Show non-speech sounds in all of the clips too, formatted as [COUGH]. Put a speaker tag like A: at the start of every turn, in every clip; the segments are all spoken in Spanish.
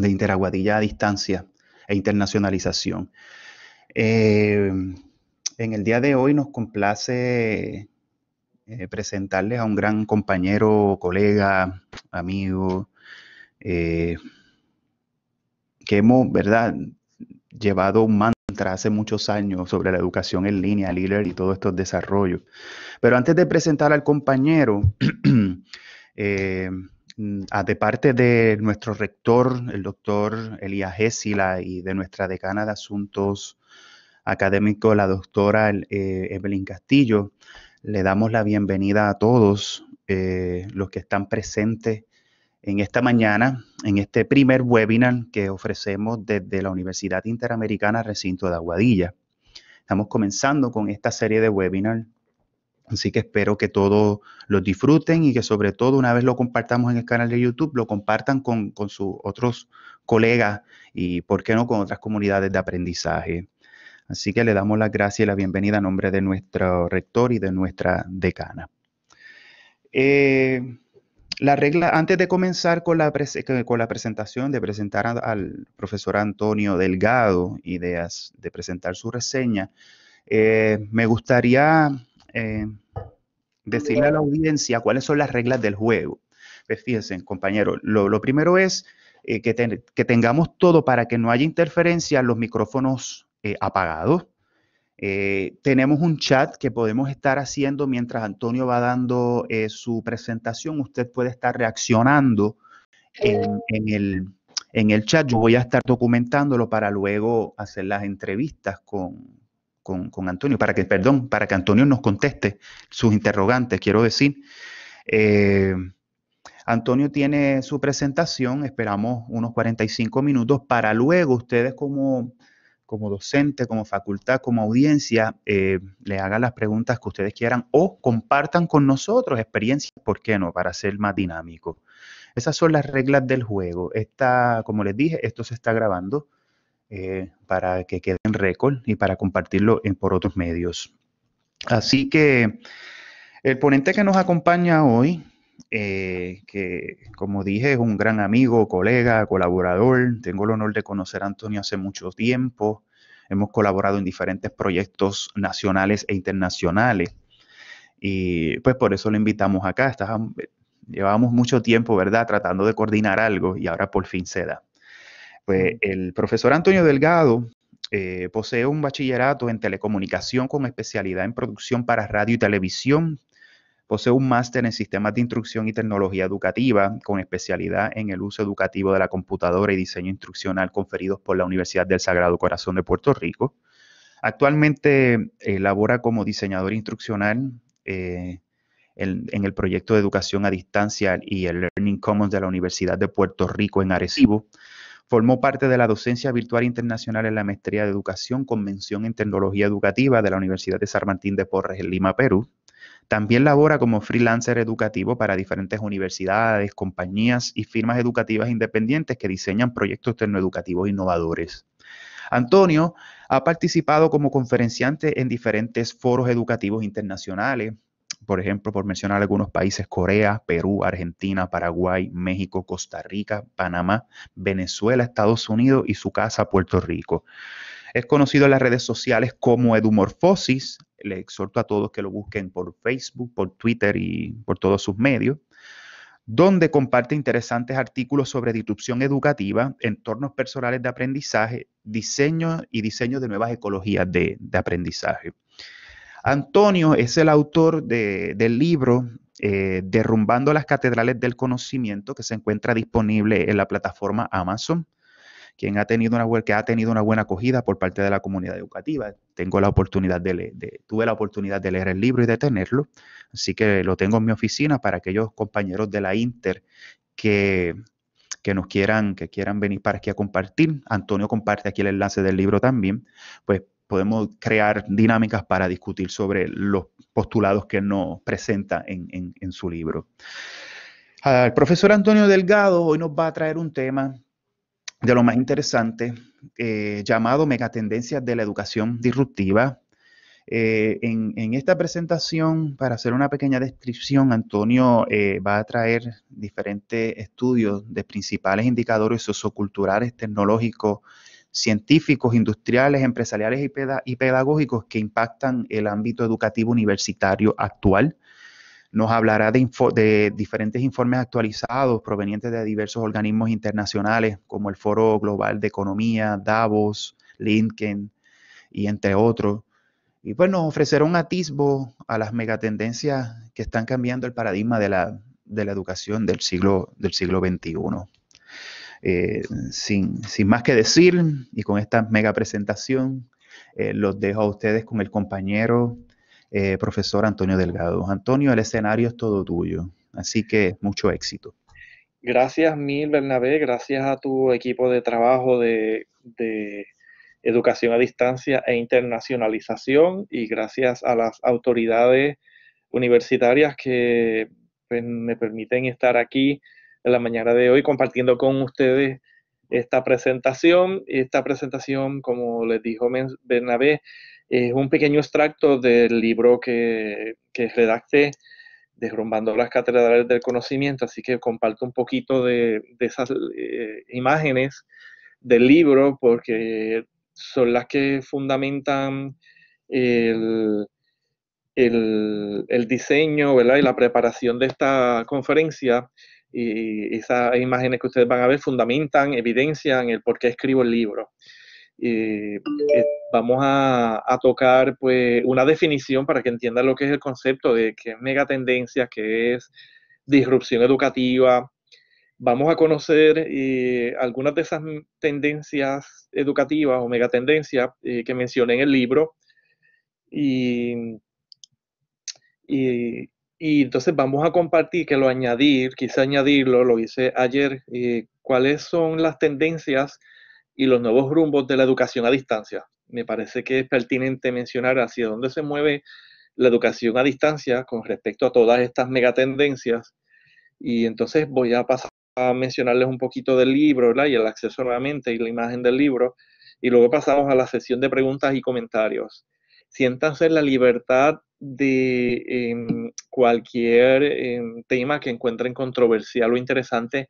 A: de Interaguadilla a Distancia e Internacionalización. Eh, en el día de hoy nos complace eh, presentarles a un gran compañero, colega, amigo, eh, que hemos, ¿verdad?, llevado un mantra hace muchos años sobre la educación en línea, el y todos estos desarrollos. Pero antes de presentar al compañero, [CLEARS THROAT] Mm, de parte de nuestro rector, el doctor Elías Gésila, y de nuestra decana de Asuntos Académicos, la doctora eh, Evelyn Castillo, le damos la bienvenida a todos eh, los que están presentes en esta mañana, en este primer webinar que ofrecemos desde la Universidad Interamericana Recinto de Aguadilla. Estamos comenzando con esta serie de webinars Así que espero que todos los disfruten y que sobre todo una vez lo compartamos en el canal de YouTube, lo compartan con, sus otros colegas y, ¿por qué no?, con otras comunidades de aprendizaje. Así que le damos las gracias y la bienvenida a nombre de nuestro rector y de nuestra decana. Eh, la regla, antes de comenzar con la, con la presentación, de presentar al profesor Antonio Delgado ideas de, presentar su reseña, eh, me gustaría eh, decirle a la audiencia cuáles son las reglas del juego. Pues fíjense, compañero, lo, primero es eh, que, tengamos todo para que no haya interferencia, los micrófonos eh, apagados. tenemos un chat que podemos estar haciendo mientras Antonio va dando su presentación. Usted puede estar reaccionando en, el, en el chat. Yo voy a estar documentándolo para luego hacer las entrevistas con, con, Antonio, para que, perdón, para que Antonio nos conteste sus interrogantes, quiero decir. Eh, Antonio tiene su presentación, esperamos unos 45 minutos para luego ustedes como, como docente, como facultad, como audiencia, eh, le hagan las preguntas que ustedes quieran o compartan con nosotros experiencias, ¿por qué no?, para ser más dinámico. Esas son las reglas del juego. está como les dije, esto se está grabando. Eh, para que quede en récord y para compartirlo en, por otros medios. Así que el ponente que nos acompaña hoy, eh, que como dije es un gran amigo, colega, colaborador, tengo el honor de conocer a Antonio hace mucho tiempo, hemos colaborado en diferentes proyectos nacionales e internacionales y pues por eso lo invitamos acá, Estás, mucho tiempo, ¿verdad?, tratando de coordinar algo y ahora por fin se da. Pues, el profesor Antonio Delgado eh, posee un bachillerato en telecomunicación con especialidad en producción para radio y televisión. Posee un máster en sistemas de instrucción y tecnología educativa con especialidad en el uso educativo de la computadora y diseño instruccional conferidos por la Universidad del Sagrado Corazón de Puerto Rico. Actualmente elabora eh, labora como diseñador instruccional eh, en, el proyecto de educación a distancia y el Learning Commons de la Universidad de Puerto Rico en Arecibo. Formó parte de la docencia virtual internacional en la Maestría de Educación con mención en Tecnología Educativa de la Universidad de San Martín de Porres en Lima, Perú. También labora como freelancer educativo para diferentes universidades, compañías y firmas educativas independientes que diseñan proyectos tecnoeducativos innovadores. Antonio ha participado como conferenciante en diferentes foros educativos internacionales, por ejemplo, por mencionar algunos países, Corea, Perú, Argentina, Paraguay, México, Costa Rica, Panamá, Venezuela, Estados Unidos y su casa, Puerto Rico. Es conocido en las redes sociales como Edumorfosis. Le exhorto a todos que lo busquen por Facebook, por Twitter y por todos sus medios donde comparte interesantes artículos sobre disrupción educativa, entornos personales de aprendizaje, diseño y diseño de nuevas ecologías de, de aprendizaje. Antonio es el autor del libro eh, Derrumbando las Catedrales del Conocimiento, que se encuentra disponible en la plataforma Amazon, quien ha tenido una, que ha tenido una buena acogida por parte de la comunidad educativa. Tengo la oportunidad de, leer, tuve la oportunidad de leer el libro y de tenerlo, así que lo tengo en mi oficina para aquellos compañeros de la Inter que nos quieran, que quieran venir para aquí a compartir. Antonio comparte aquí el enlace del libro también, pues podemos crear dinámicas para discutir sobre los postulados que nos presenta en, su libro. El profesor Antonio Delgado hoy nos va a traer un tema de lo más interesante eh, llamado Megatendencias de la Educación Disruptiva. Eh, en, esta presentación, para hacer una pequeña descripción, Antonio eh, va a traer diferentes estudios de principales indicadores socioculturales, tecnológicos científicos, industriales, empresariales y, pedagógicos que impactan el ámbito educativo universitario actual. Nos hablará de, diferentes informes actualizados provenientes de diversos organismos internacionales como el Foro Global de Economía, Davos, Lincoln y entre otros. Y bueno, pues nos ofrecerá un atisbo a las megatendencias que están cambiando el paradigma de la, educación del siglo XXI. Eh, sin, más que decir y con esta mega presentación, eh, los dejo a ustedes con el compañero eh, profesor Antonio Delgado. Antonio, el escenario es todo tuyo, así que mucho éxito.
B: Gracias mil, Bernabé, gracias a tu equipo de trabajo de, educación a distancia e internacionalización y gracias a las autoridades universitarias que pues, me permiten estar aquí en la mañana de hoy compartiendo con ustedes esta presentación. Esta presentación, como les dijo Bernabé, es un pequeño extracto del libro que, que redacté derrumbando las catedrales del conocimiento, así que comparto un poquito de, esas eh, imágenes del libro porque son las que fundamentan el, diseño y la preparación de esta conferencia y esas imágenes que ustedes van a ver fundamentan, evidencian el por qué escribo el libro. Eh, vamos a, tocar pues una definición para que entiendan lo que es el concepto de qué es megatendencia, qué es disrupción educativa. Vamos a conocer eh, algunas de esas tendencias educativas o megatendencias eh, que mencioné en el libro. y y entonces vamos a compartir, que lo añadir, quise añadirlo, lo hice ayer, eh, cuáles son las tendencias y los nuevos rumbos de la educación a distancia. Me parece que es pertinente mencionar hacia dónde se mueve la educación a distancia con respecto a todas estas megatendencias. Y entonces voy a pasar a mencionarles un poquito del libro ¿verdad? y el acceso nuevamente y la imagen del libro. Y luego pasamos a la sesión de preguntas y comentarios. Siéntanse en la libertad de em, cualquier em, tema que encuentren controversial o interesante.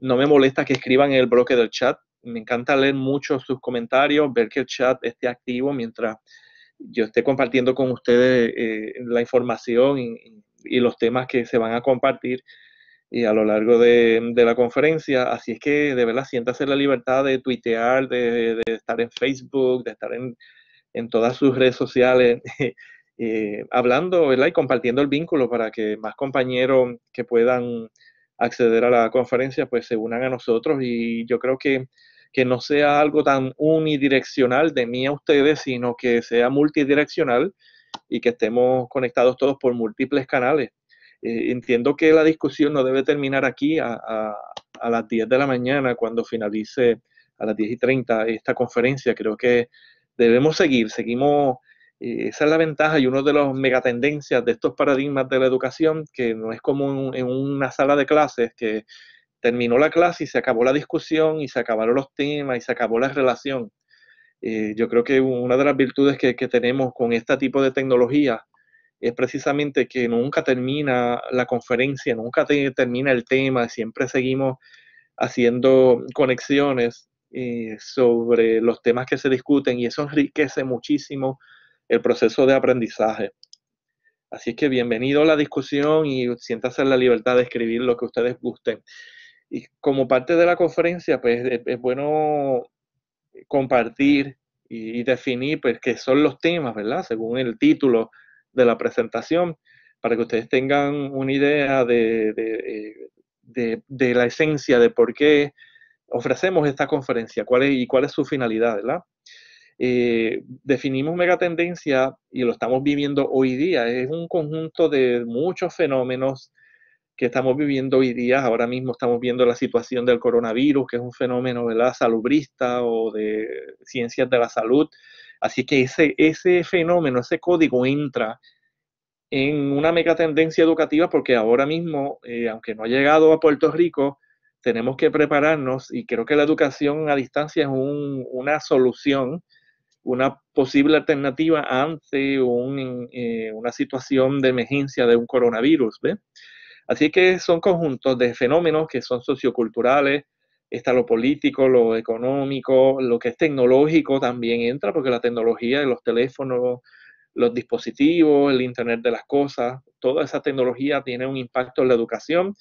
B: No me molesta que escriban en el bloque del chat. Me encanta leer mucho sus comentarios, ver que el chat esté activo mientras yo esté compartiendo con ustedes eh, la información y, los temas que se van a compartir y eh, a lo largo de, la conferencia. Así es que de verdad siéntase la libertad de tuitear, de, estar en Facebook, de estar en, en todas sus redes sociales. [LAUGHS] eh, hablando y compartiendo el vínculo para que más compañeros que puedan acceder a la conferencia pues se unan a nosotros y yo creo que, no sea algo tan unidireccional de mí a ustedes, sino que sea multidireccional y que estemos conectados todos por múltiples canales. Eh, entiendo que la discusión no debe terminar aquí a, a, las 10 de la mañana cuando finalice a las 10 y 30 esta conferencia. Creo que debemos seguir, seguimos eh, esa es la ventaja y una de las megatendencias de estos paradigmas de la educación, que no es como en una sala de clases, que terminó la clase y se acabó la discusión y se acabaron los temas y se acabó la relación. Eh, yo creo que una de las virtudes que, tenemos con este tipo de tecnología es precisamente que nunca termina la conferencia, nunca termina el tema, siempre seguimos haciendo conexiones eh, sobre los temas que se discuten y eso enriquece muchísimo el proceso de aprendizaje. Así es que bienvenido a la discusión y siéntase en la libertad de escribir lo que ustedes gusten. Y como parte de la conferencia, pues es, bueno compartir y, definir pues, qué son los temas, ¿verdad? Según el título de la presentación, para que ustedes tengan una idea de, de, de, de la esencia de por qué ofrecemos esta conferencia cuál es, y cuál es su finalidad, ¿verdad? Eh, definimos megatendencia y lo estamos viviendo hoy día. Es un conjunto de muchos fenómenos que estamos viviendo hoy día. Ahora mismo estamos viendo la situación del coronavirus, que es un fenómeno ¿verdad? salubrista o de ciencias de la salud. Así que ese, ese fenómeno, ese código entra en una megatendencia educativa porque ahora mismo, eh, aunque no ha llegado a Puerto Rico, tenemos que prepararnos y creo que la educación a distancia es una solución una posible alternativa ante eh, una situación de emergencia de un coronavirus. ¿ve? Así que son conjuntos de fenómenos que son socioculturales, está lo político, lo económico, lo que es tecnológico también entra, porque la tecnología, de los teléfonos, los dispositivos, el Internet de las Cosas, toda esa tecnología tiene un impacto en la educación,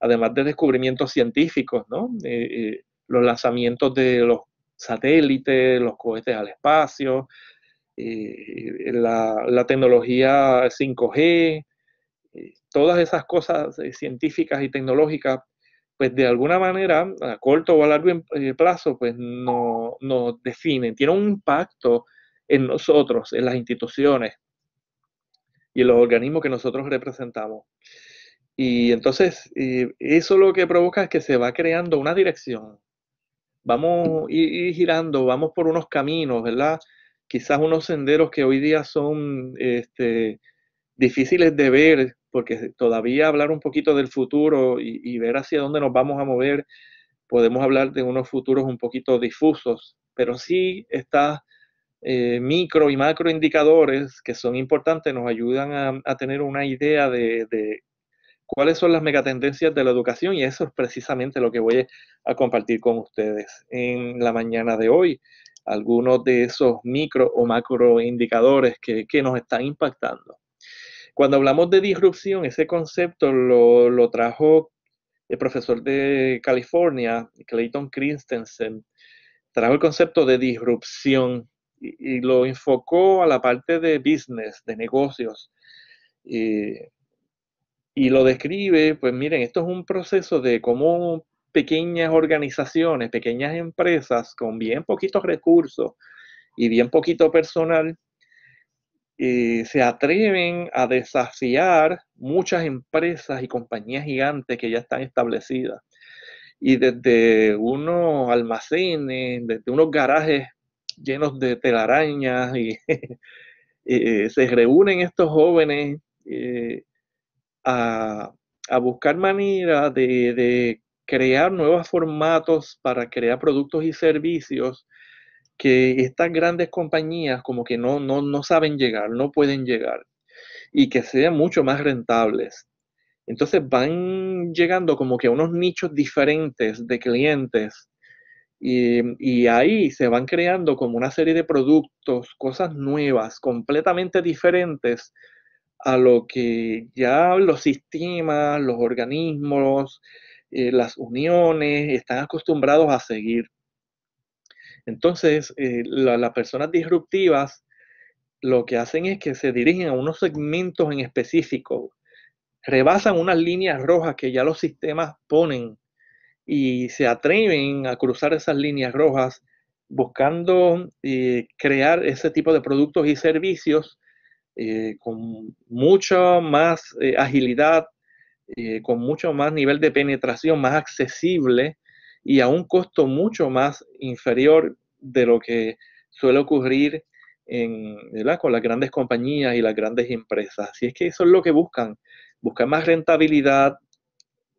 B: además de descubrimientos científicos, ¿no? Eh, eh, los lanzamientos de los satélites, los cohetes al espacio, eh, la, tecnología 5G, eh, todas esas cosas eh, científicas y tecnológicas, pues de alguna manera, a corto o a largo plazo, pues nos definen, tiene un impacto en nosotros, en las instituciones y en los organismos que nosotros representamos. Y entonces, eso lo que provoca es que se va creando una dirección, vamos a ir, girando, vamos por unos caminos, ¿verdad? Quizás unos senderos que hoy día son este, difíciles de ver, porque todavía hablar un poquito del futuro y, ver hacia dónde nos vamos a mover, podemos hablar de unos futuros un poquito difusos, pero sí está... Eh, micro y macro indicadores que son importantes, nos ayudan a, tener una idea de, cuáles son las megatendencias de la educación y eso es precisamente lo que voy a compartir con ustedes en la mañana de hoy. Algunos de esos micro o macro indicadores que, nos están impactando. Cuando hablamos de disrupción, ese concepto lo, trajo el profesor de California, Clayton Christensen, trajo el concepto de disrupción y, lo enfocó a la parte de business, de negocios. Eh, y lo describe, pues miren, esto es un proceso de cómo pequeñas organizaciones, pequeñas empresas con bien poquitos recursos y bien poquito personal, eh, se atreven a desafiar muchas empresas y compañías gigantes que ya están establecidas. Y desde unos almacenes, desde unos garajes llenos de telarañas, y, [LAUGHS] eh, eh, se reúnen estos jóvenes a, buscar maneras de, crear nuevos formatos para crear productos y servicios que estas grandes compañías como que no, no, no saben llegar, no pueden llegar y que sean mucho más rentables. Entonces van llegando como que a unos nichos diferentes de clientes y, y, ahí se van creando como una serie de productos, cosas nuevas, completamente diferentes a lo que ya los sistemas, los organismos, eh, las uniones están acostumbrados a seguir. Entonces, eh, las personas disruptivas lo que hacen es que se dirigen a unos segmentos en específico, rebasan unas líneas rojas que ya los sistemas ponen y se atreven a cruzar esas líneas rojas buscando eh, crear ese tipo de productos y servicios eh, con mucha más eh, agilidad, eh, con mucho más nivel de penetración, más accesible y a un costo mucho más inferior de lo que suele ocurrir en, con las grandes compañías y las grandes empresas. Así es que eso es lo que buscan, buscar más rentabilidad,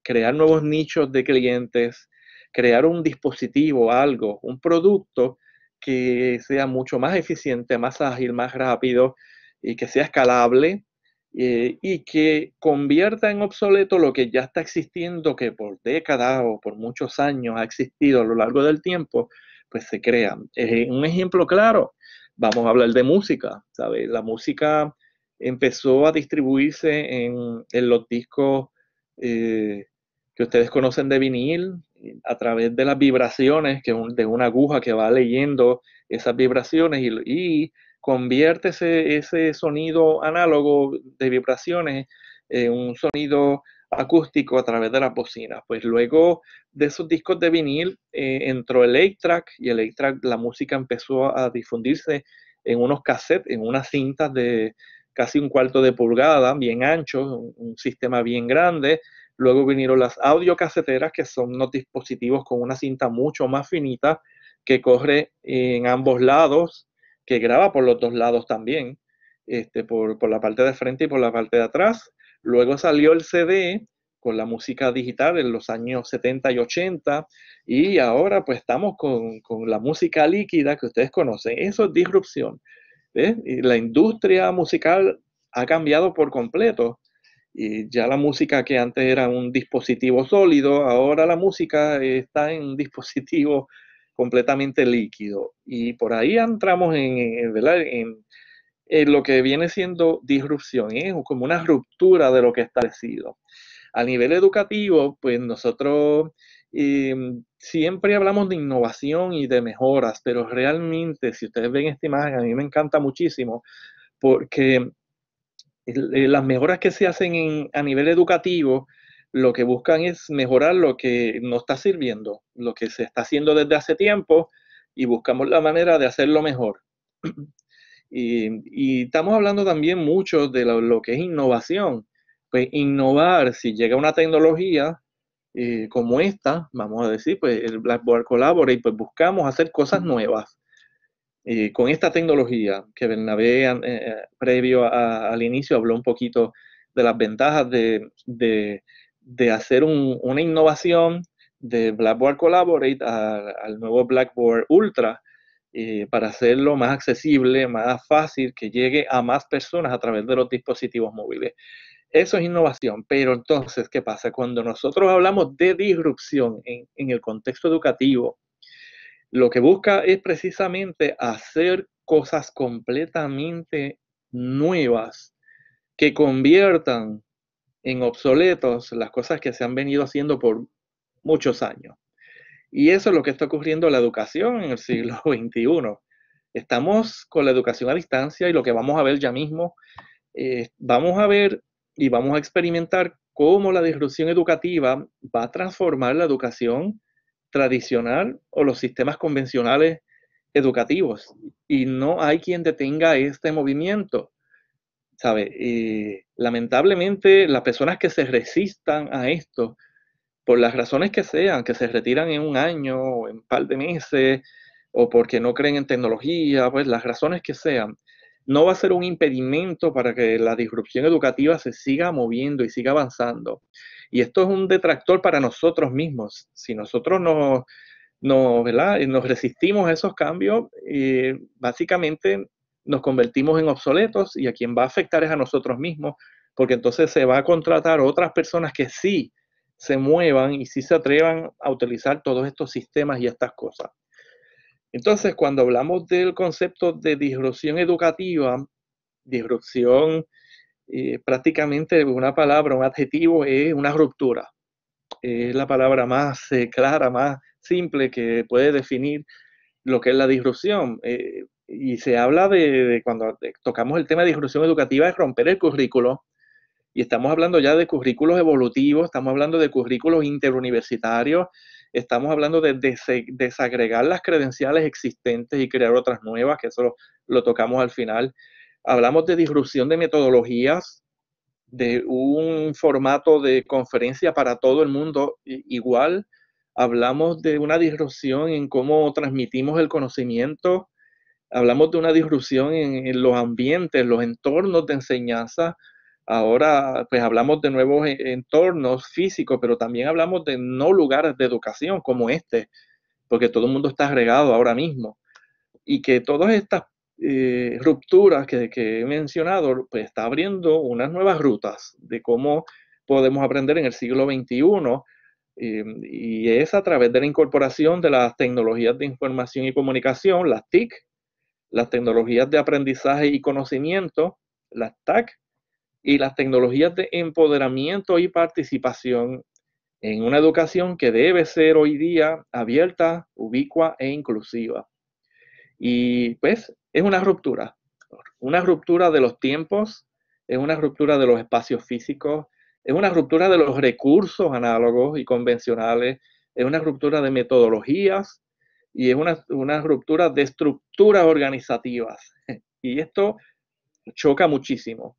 B: crear nuevos nichos de clientes, crear un dispositivo, algo, un producto que sea mucho más eficiente, más ágil, más rápido, y que sea escalable eh, y que convierta en obsoleto lo que ya está existiendo, que por décadas o por muchos años ha existido a lo largo del tiempo, pues se crea. un ejemplo claro, vamos a hablar de música, ¿sabes? La música empezó a distribuirse en, los discos eh, que ustedes conocen de vinil, a través de las vibraciones, que de una aguja que va leyendo esas vibraciones y convierte ese, sonido análogo de vibraciones en un sonido acústico a través de la bocina. Pues luego de esos discos de vinil eh, entró el 8-track y el 8-track, la música empezó a difundirse en unos cassettes, en unas cintas de casi un cuarto de pulgada, bien ancho, un, sistema bien grande. Luego vinieron las audio caseteras que son unos dispositivos con una cinta mucho más finita que corre en ambos lados que graba por los dos lados también, este, por, la parte de frente y por la parte de atrás. Luego salió el CD con la música digital en los años 70 y 80 y ahora pues estamos con, la música líquida que ustedes conocen. Eso es disrupción. la industria musical ha cambiado por completo y ya la música que antes era un dispositivo sólido, ahora la música está en un dispositivo completamente líquido. Y por ahí entramos en, lo que viene siendo disrupción, como una ruptura de lo que está establecido. A nivel educativo, pues nosotros em, siempre hablamos de innovación y de mejoras, pero realmente, si ustedes ven esta imagen, a mí me encanta muchísimo, porque eh, las mejoras que se hacen a nivel educativo lo que buscan es mejorar lo que no está sirviendo, lo que se está haciendo desde hace tiempo y buscamos la manera de hacerlo mejor. [CLEARS THROAT] Y, estamos hablando también mucho de lo, que es innovación. Pues innovar, si llega una tecnología eh, como esta, vamos a decir, pues el Blackboard Collaborate, pues buscamos hacer cosas nuevas. Eh, con esta tecnología, que Bernabé, eh, previo al inicio, habló un poquito de las ventajas de de hacer una innovación de Blackboard Collaborate al nuevo Blackboard Ultra eh, para hacerlo más accesible, más fácil, que llegue a más personas a través de los dispositivos móviles. Eso es innovación, pero entonces, ¿qué pasa? Cuando nosotros hablamos de disrupción en el contexto educativo, lo que busca es precisamente hacer cosas completamente nuevas que conviertan en obsoletos las cosas que se han venido haciendo por muchos años. Y eso es lo que está ocurriendo en la educación en el siglo XXI. [LAUGHS] Estamos con la educación a distancia y lo que vamos a ver ya mismo, eh, vamos a ver y vamos a experimentar cómo la disrupción educativa va a transformar la educación tradicional o los sistemas convencionales educativos. Y no hay quien detenga este movimiento. ¿Sabe? y eh, lamentablemente, las personas que se resistan a esto, por las razones que sean, que se retiran en un año o en un par de meses, o porque no creen en tecnología, pues las razones que sean, no va a ser un impedimento para que la disrupción educativa se siga moviendo y siga avanzando. Y esto es un detractor para nosotros mismos. Si nosotros no ¿verdad? nos resistimos a esos cambios, eh, básicamente nos convertimos en obsoletos y a quien va a afectar es a nosotros mismos, porque entonces se va a contratar otras personas que sí se muevan y sí se atrevan a utilizar todos estos sistemas y estas cosas. Entonces, cuando hablamos del concepto de disrupción educativa, disrupción eh, prácticamente una palabra, un adjetivo es una ruptura. Es la palabra más eh, clara, más simple que puede definir lo que es la disrupción. Eh, y se habla de, cuando tocamos el tema de disrupción educativa, es romper el currículo. Y estamos hablando ya de currículos evolutivos, estamos hablando de currículos interuniversitarios, estamos hablando de desagregar las credenciales existentes y crear otras nuevas, que eso lo tocamos al final. Hablamos de disrupción de metodologías, de un formato de conferencia para todo el mundo igual. Hablamos de una disrupción en cómo transmitimos el conocimiento, hablamos de una disrupción en, los ambientes, los entornos de enseñanza. Ahora, pues hablamos de nuevos e, entornos físicos, pero también hablamos de no lugares de educación como este, porque todo el mundo está agregado ahora mismo. Y que todas estas eh, rupturas que, he mencionado, pues está abriendo unas nuevas rutas de cómo podemos aprender en el siglo XXI. Eh, y es a través de la incorporación de las tecnologías de información y comunicación, las TIC, las tecnologías de aprendizaje y conocimiento, las TAC, y las tecnologías de empoderamiento y participación en una educación que debe ser hoy día abierta, ubicua e inclusiva. Y pues es una ruptura, una ruptura de los tiempos, es una ruptura de los espacios físicos, es una ruptura de los recursos análogos y convencionales, es una ruptura de metodologías, y es una, ruptura de estructuras organizativas. [LAUGHS] Y esto choca muchísimo.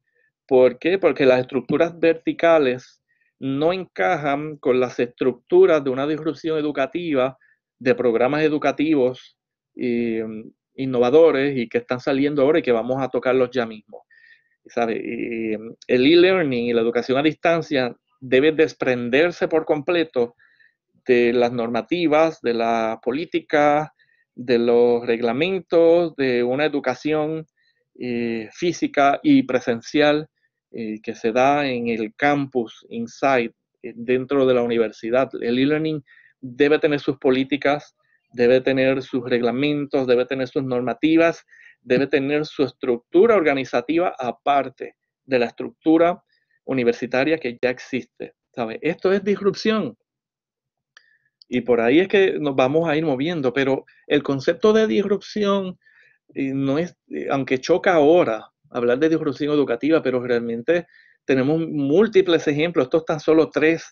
B: ¿Por qué? Porque las estructuras verticales no encajan con las estructuras de una disrupción educativa, de programas educativos mm, innovadores y que están saliendo ahora y que vamos a tocarlos ya mismo. Mm, el e-learning y la educación a distancia debe desprenderse por completo de las normativas, de la política, de los reglamentos, de una educación eh, física y presencial eh, que se da en el campus, inside, eh, dentro de la universidad. El e-learning debe tener sus políticas, debe tener sus reglamentos, debe tener sus normativas, debe tener su estructura organizativa aparte de la estructura universitaria que ya existe. ¿sabe? Esto es disrupción. Y por ahí es que nos vamos a ir moviendo, pero el concepto de disrupción eh, no es, eh, aunque choca ahora hablar de disrupción educativa, pero realmente tenemos múltiples ejemplos, estos tan solo tres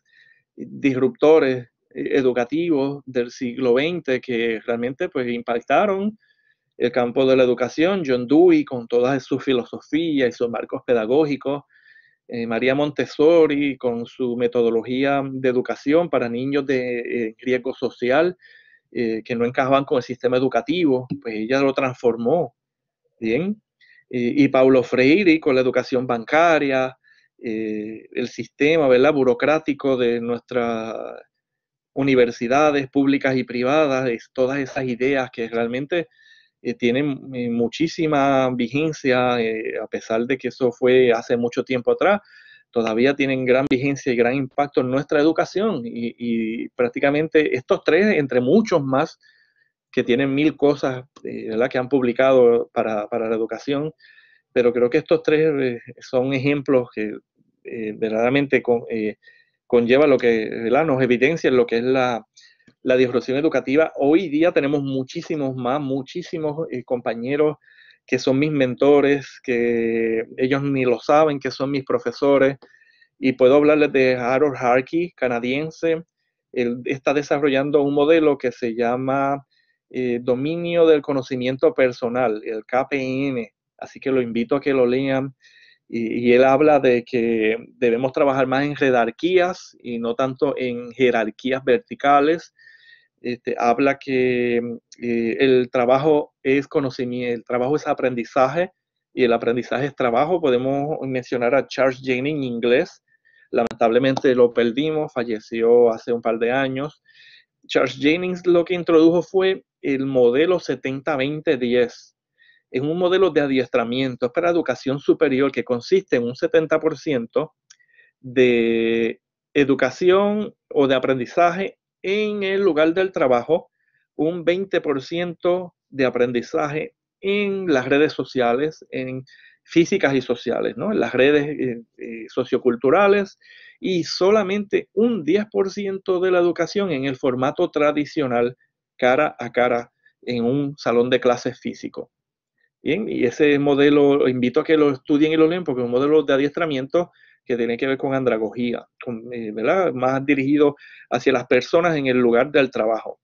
B: disruptores eh, educativos del siglo XX que realmente pues impactaron el campo de la educación, John Dewey con toda su filosofía y sus marcos pedagógicos, eh, María Montessori con su metodología de educación para niños de griego eh, riesgo social eh, que no encajaban con el sistema educativo, pues ella lo transformó. Bien. y Paulo Freire con la educación bancaria, el sistema ¿verdad? burocrático de nuestras universidades públicas y privadas, todas esas ideas que realmente eh, tienen eh, muchísima vigencia, eh, a pesar de que eso fue hace mucho tiempo atrás, todavía tienen gran vigencia y gran impacto en nuestra educación y, prácticamente estos tres, entre muchos más, que tienen mil cosas ¿verdad? que han publicado para, la educación, pero creo que estos tres son ejemplos que verdaderamente conlleva lo que ¿verdad? nos evidencia lo que es la, la disrupción educativa. Hoy día tenemos muchísimos más, muchísimos eh, compañeros que son mis mentores, que ellos ni lo saben, que son mis profesores. Y puedo hablarles de Harold Harkey, canadiense. Él está desarrollando un modelo que se llama eh, Dominio del Conocimiento Personal, el KPN. Así que lo invito a que lo lean. Y, y él habla de que debemos trabajar más en jerarquías y no tanto en jerarquías verticales este, habla que mm, eh, el trabajo es conocimiento, el trabajo es aprendizaje y el aprendizaje es trabajo. Podemos mencionar a Charles Jennings, inglés. Lamentablemente lo perdimos, falleció hace un par de años. Charles Jennings lo que introdujo fue el modelo 70-20-10. Es un modelo de adiestramiento, para educación superior que consiste en un 70% de educación o de aprendizaje en el lugar del trabajo, un 20% de aprendizaje en las redes sociales, en físicas y sociales, ¿no? en las redes eh, eh, socioculturales y solamente un 10% de la educación en el formato tradicional cara a cara en un salón de clases físico. Bien, y ese modelo, invito a que lo estudien y lo lean porque es un modelo de adiestramiento que tiene que ver con andragogía, eh, ¿verdad? más dirigido hacia las personas en el lugar del trabajo.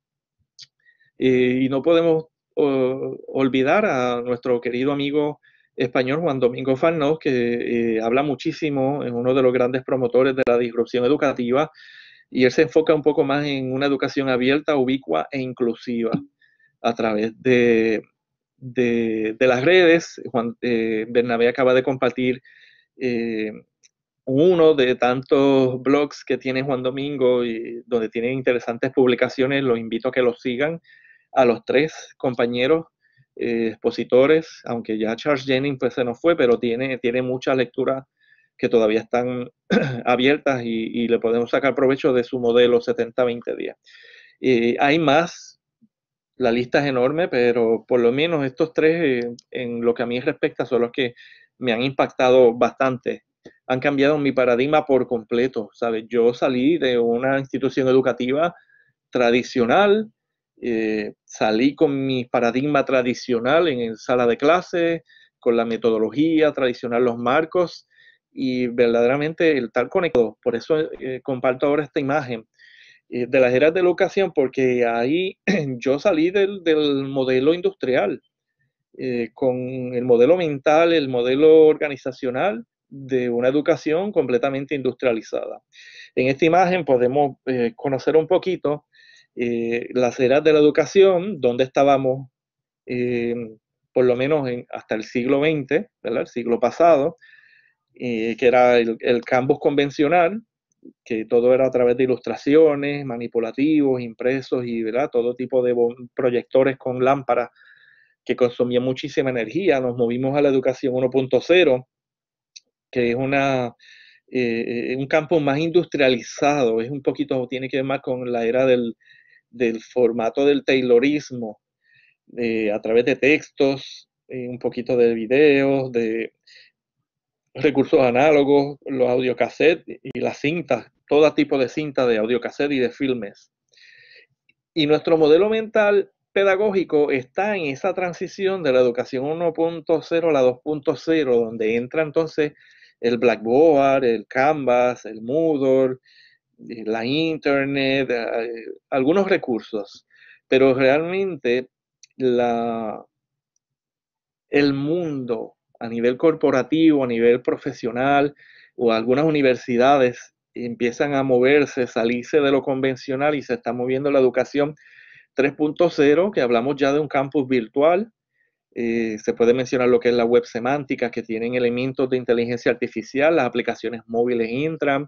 B: Eh, y no podemos olvidar a nuestro querido amigo español Juan Domingo Farnós, que eh, habla muchísimo, es uno de los grandes promotores de la disrupción educativa, y él se enfoca un poco más en una educación abierta, ubicua e inclusiva a través de, las redes. Juan Bernabé acaba de compartir uno de tantos blogs que tiene Juan Domingo y donde tiene interesantes publicaciones. Los invito a que los sigan a los tres compañeros eh, expositores, aunque ya Charles Jennings pues, se nos fue, pero tiene, tiene muchas lecturas que todavía están [CLEARS THROAT] abiertas y, le podemos sacar provecho de su modelo 70-20 días. Eh, hay más, la lista es enorme, pero por lo menos estos tres, eh, en lo que a mí respecta, son los que me han impactado bastante han cambiado mi paradigma por completo, ¿sabes? Yo salí de una institución educativa tradicional, eh, salí con mi paradigma tradicional en, sala de clases, con la metodología tradicional, los marcos, y verdaderamente el tal conectado. Por eso eh, comparto ahora esta imagen eh, de las eras de la educación, porque ahí [CLEARS THROAT] yo salí del, modelo industrial, con el modelo mental, el modelo organizacional, de una educación completamente industrializada. En esta imagen podemos eh, conocer un poquito eh, las eras de la educación, donde estábamos, em, por lo menos hasta el siglo XX, el siglo pasado, eh, que era el, campus convencional, que todo era a través de ilustraciones, manipulativos, impresos y todo tipo de proyectores con lámparas que consumían muchísima energía. Nos movimos a la educación 1.0 que es una, eh, eh, un campo más industrializado, es un poquito, tiene que ver más con la era del, formato del taylorismo, eh, a través de textos, un poquito de videos, de recursos análogos, los audiocassettes y las cintas, todo tipo de cinta de audiocassette y de filmes. Y nuestro modelo mental pedagógico está en esa transición de la educación 1.0 a la 2.0, donde entra entonces el Blackboard, el Canvas, el Moodle, eh, la Internet, eh, algunos recursos, pero realmente el mundo a nivel corporativo, a nivel profesional o algunas universidades empiezan a moverse, salirse de lo convencional y se está moviendo la educación 3.0, que hablamos ya de un campus virtual, eh, se puede mencionar lo que es la web semántica, que tienen elementos de inteligencia artificial, las aplicaciones móviles Intram,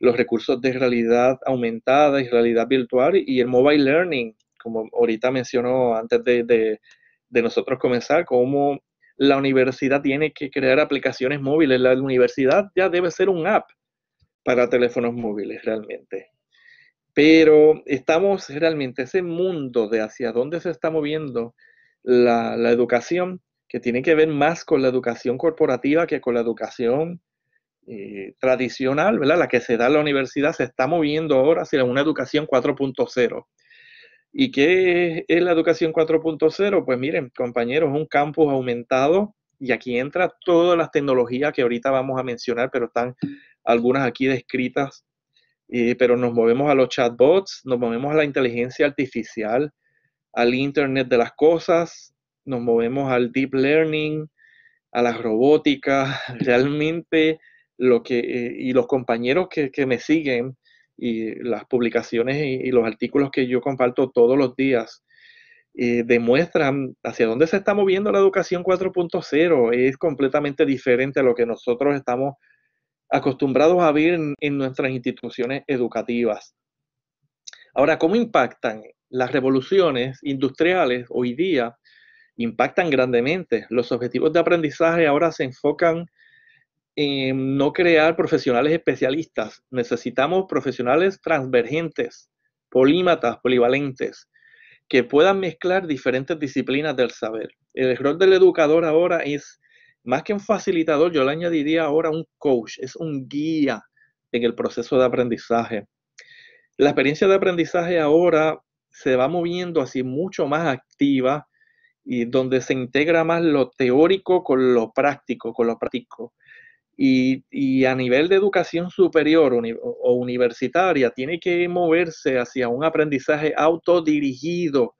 B: los recursos de realidad aumentada y realidad virtual y el mobile learning, como ahorita mencionó antes de, de nosotros comenzar, cómo la universidad tiene que crear aplicaciones móviles. La universidad ya debe ser un app para teléfonos móviles realmente. Pero estamos realmente, ese mundo de hacia dónde se está moviendo la, educación, que tiene que ver más con la educación corporativa que con la educación eh, tradicional, La que se da en la universidad se está moviendo ahora hacia una educación 4.0. ¿Y qué es la educación 4.0? Pues miren, compañeros, un campus aumentado y aquí entra todas las tecnologías que ahorita vamos a mencionar, pero están algunas aquí descritas. Eh, pero nos movemos a los chatbots, nos movemos a la inteligencia artificial, al Internet de las Cosas, nos movemos al Deep Learning, a la robótica, [LAUGHS] realmente lo que, eh, y los compañeros que, me siguen y las publicaciones y, los artículos que yo comparto todos los días eh, demuestran hacia dónde se está moviendo la educación 4.0. Es completamente diferente a lo que nosotros estamos acostumbrados a ver en nuestras instituciones educativas. Ahora, ¿cómo impactan las revoluciones industriales hoy día impactan grandemente. Los objetivos de aprendizaje ahora se enfocan en no crear profesionales especialistas. Necesitamos profesionales transvergentes, polímatas, polivalentes, que puedan mezclar diferentes disciplinas del saber. El rol del educador ahora es, más que un facilitador, yo le añadiría ahora un coach, es un guía en el proceso de aprendizaje. La experiencia de aprendizaje ahora se va moviendo así mucho más activa y donde se integra más lo teórico con lo práctico, con lo práctico. Y, a nivel de educación superior o universitaria tiene que moverse hacia un aprendizaje autodirigido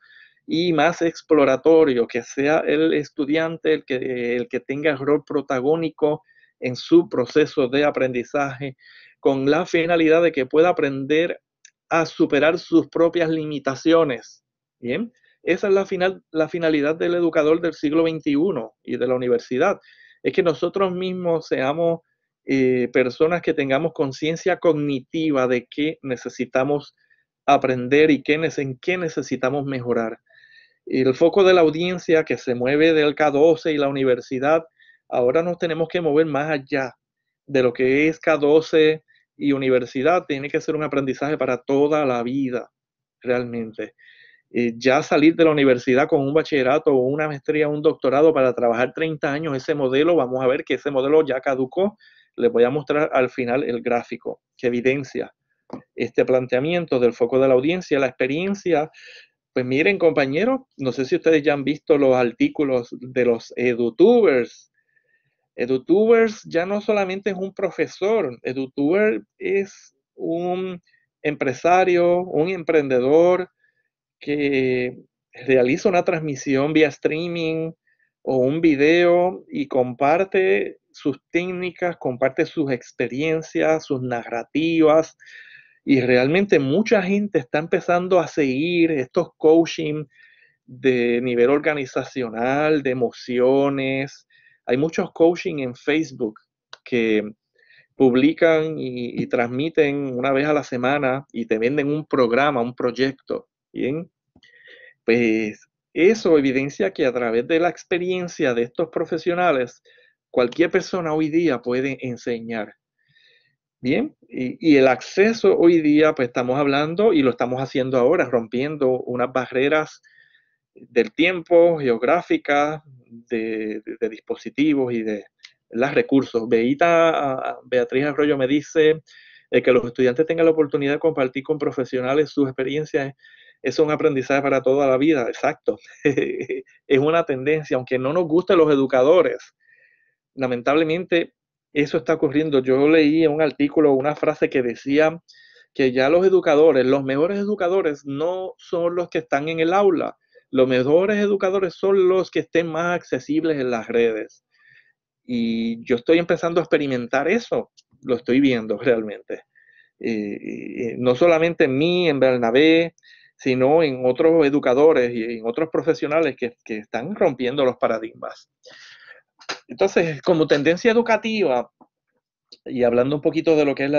B: y más exploratorio, que sea el estudiante el que, el que tenga el rol protagónico en su proceso de aprendizaje, con la finalidad de que pueda aprender a superar sus propias limitaciones. Bien, esa es la, la finalidad del educador del siglo XXI y de la universidad. Es que nosotros mismos seamos eh, personas que tengamos conciencia cognitiva de qué necesitamos aprender y en qué necesitamos mejorar. El foco de la audiencia que se mueve del K12 y la universidad, ahora nos tenemos que mover más allá de lo que es K12, y universidad tiene que ser un aprendizaje para toda la vida, realmente. Eh, ya salir de la universidad con un bachillerato o una maestría, un doctorado para trabajar 30 años, ese modelo, vamos a ver que ese modelo ya caducó. Les voy a mostrar al final el gráfico que evidencia este planteamiento del foco de la audiencia, la experiencia. Pues miren, compañeros, no sé si ustedes ya han visto los artículos de los edutubers, EduTubers ya no solamente es un profesor, EduTuber es un empresario, un emprendedor que realiza una transmisión vía streaming o un video y comparte sus técnicas, comparte sus experiencias, sus narrativas. Y realmente mucha gente está empezando a seguir estos coaching de nivel organizacional, de emociones, hay muchos coaching en Facebook que publican y, transmiten una vez a la semana y te venden un programa, un proyecto. Bien, pues eso evidencia que a través de la experiencia de estos profesionales, cualquier persona hoy día puede enseñar. Bien, y, y el acceso hoy día, pues estamos hablando y lo estamos haciendo ahora, rompiendo unas barreras del tiempo, geográfica, de, dispositivos y de los recursos. Beatriz Arroyo me dice eh, que los estudiantes tengan la oportunidad de compartir con profesionales sus experiencias. Es un aprendizaje para toda la vida, exacto. [LAUGHS] es una tendencia, aunque no nos gusten los educadores. Lamentablemente, eso está ocurriendo. Yo leí un artículo, una frase que decía que ya los educadores, los mejores educadores, no son los que están en el aula, los mejores educadores son los que estén más accesibles en las redes. Y yo estoy empezando a experimentar eso, lo estoy viendo realmente. Eh, eh, eh, no solamente en mí, en Bernabé, sino en otros educadores y en otros profesionales que, están rompiendo los paradigmas. Entonces, como tendencia educativa, y hablando un poquito de lo que es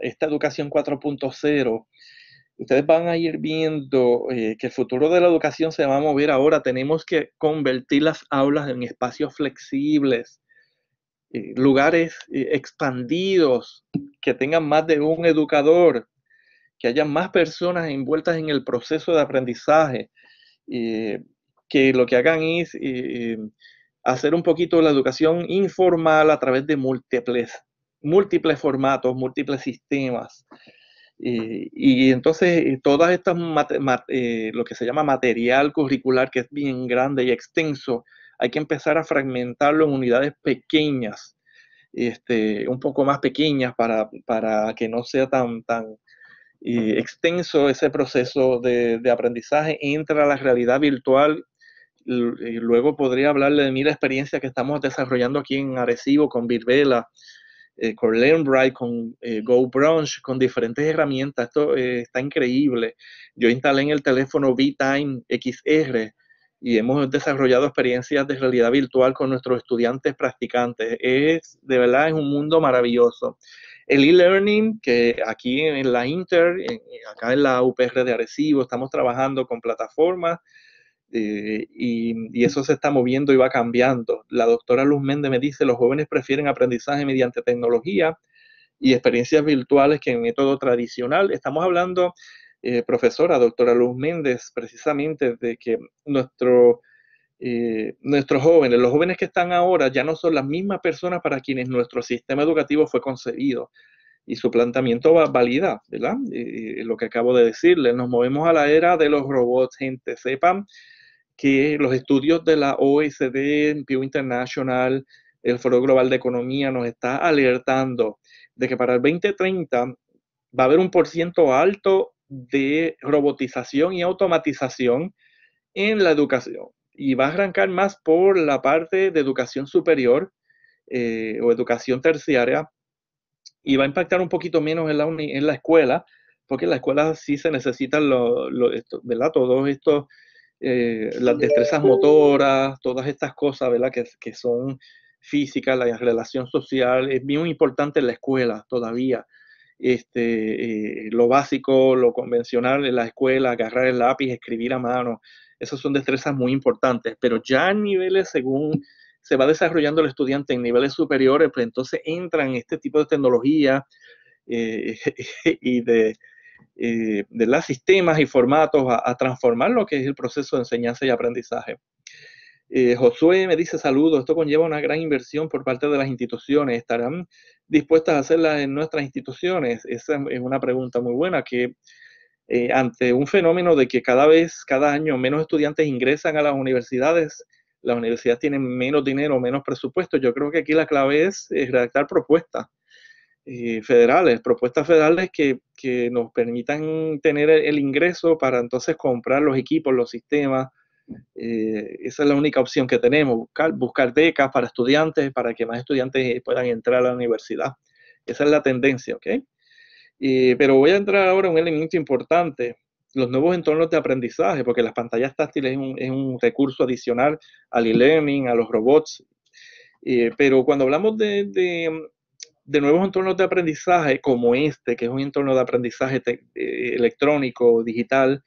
B: esta educación 4.0, ustedes van a ir viendo eh, que el futuro de la educación se va a mover ahora. Tenemos que convertir las aulas en espacios flexibles, eh, lugares eh, expandidos, que tengan más de un educador, que haya más personas envueltas en el proceso de aprendizaje, que lo que hagan es hacer un poquito la educación informal a través de múltiples formatos, múltiples sistemas. Eh, y entonces todas estas, eh, lo que se llama material curricular, que es bien grande y extenso, hay que empezar a fragmentarlo en unidades pequeñas, este, un poco más pequeñas para, que no sea tan, tan eh, extenso ese proceso de, aprendizaje. Entra a la realidad virtual y luego podría hablarle de mi experiencia que estamos desarrollando aquí en Arecibo con Virbela eh, con bright con Go eh, GoBrunch, con diferentes herramientas. Esto eh, está increíble. Yo instalé en el teléfono VTime XR y hemos desarrollado experiencias de realidad virtual con nuestros estudiantes practicantes. Es, de verdad, es un mundo maravilloso. El e-learning, que aquí en la Inter, acá en la UPR de Arecibo, estamos trabajando con plataformas eh, y, eso se está moviendo y va cambiando. La doctora Luz Méndez me dice, los jóvenes prefieren aprendizaje mediante tecnología y experiencias virtuales que en método tradicional. Estamos hablando, eh, profesora, doctora Luz Méndez, precisamente de que nuestro, eh, nuestros jóvenes, los jóvenes que están ahora, ya no son las mismas personas para quienes nuestro sistema educativo fue concebido. Y su planteamiento va a validar, ¿verdad? lo que acabo de decirle, nos movemos a la era de los robots, gente, sepan que los estudios de la OECD, Pew International, el Foro Global de Economía nos está alertando de que para el 2030 va a haber un porciento alto de robotización y automatización en la educación. Y va a arrancar más por la parte de educación superior eh, o educación terciaria y va a impactar un poquito menos en la, en la escuela, porque en la escuela sí se necesitan todos estos eh, las destrezas motoras, todas estas cosas, ¿verdad? Que, que, son físicas, la relación social, es muy importante en la escuela todavía. Este, eh, lo básico, lo convencional en la escuela, agarrar el lápiz, escribir a mano, esas son destrezas muy importantes, pero ya a niveles según se va desarrollando el estudiante en niveles superiores, pues entonces entran este tipo de tecnología eh, [LAUGHS] y de, eh, de las sistemas y formatos a, transformar lo que es el proceso de enseñanza y aprendizaje. Eh, Josué me dice saludos, esto conlleva una gran inversión por parte de las instituciones, ¿estarán dispuestas a hacerla en nuestras instituciones? Esa es una pregunta muy buena que eh, ante un fenómeno de que cada vez, cada año menos estudiantes ingresan a las universidades, las universidades tienen menos dinero, menos presupuesto, yo creo que aquí la clave es redactar propuestas eh, federales, propuestas federales que, que nos permitan tener el, ingreso para entonces comprar los equipos, los sistemas. Eh, esa es la única opción que tenemos, buscar, becas para estudiantes, para que más estudiantes eh, puedan entrar a la universidad. Esa es la tendencia, ¿ok? pero voy a entrar ahora en un elemento importante, los nuevos entornos de aprendizaje, porque las pantallas táctiles es un, recurso adicional al e-learning, a los robots. pero cuando hablamos de de nuevos entornos de aprendizaje como este, que es un entorno de aprendizaje eh, electrónico, digital,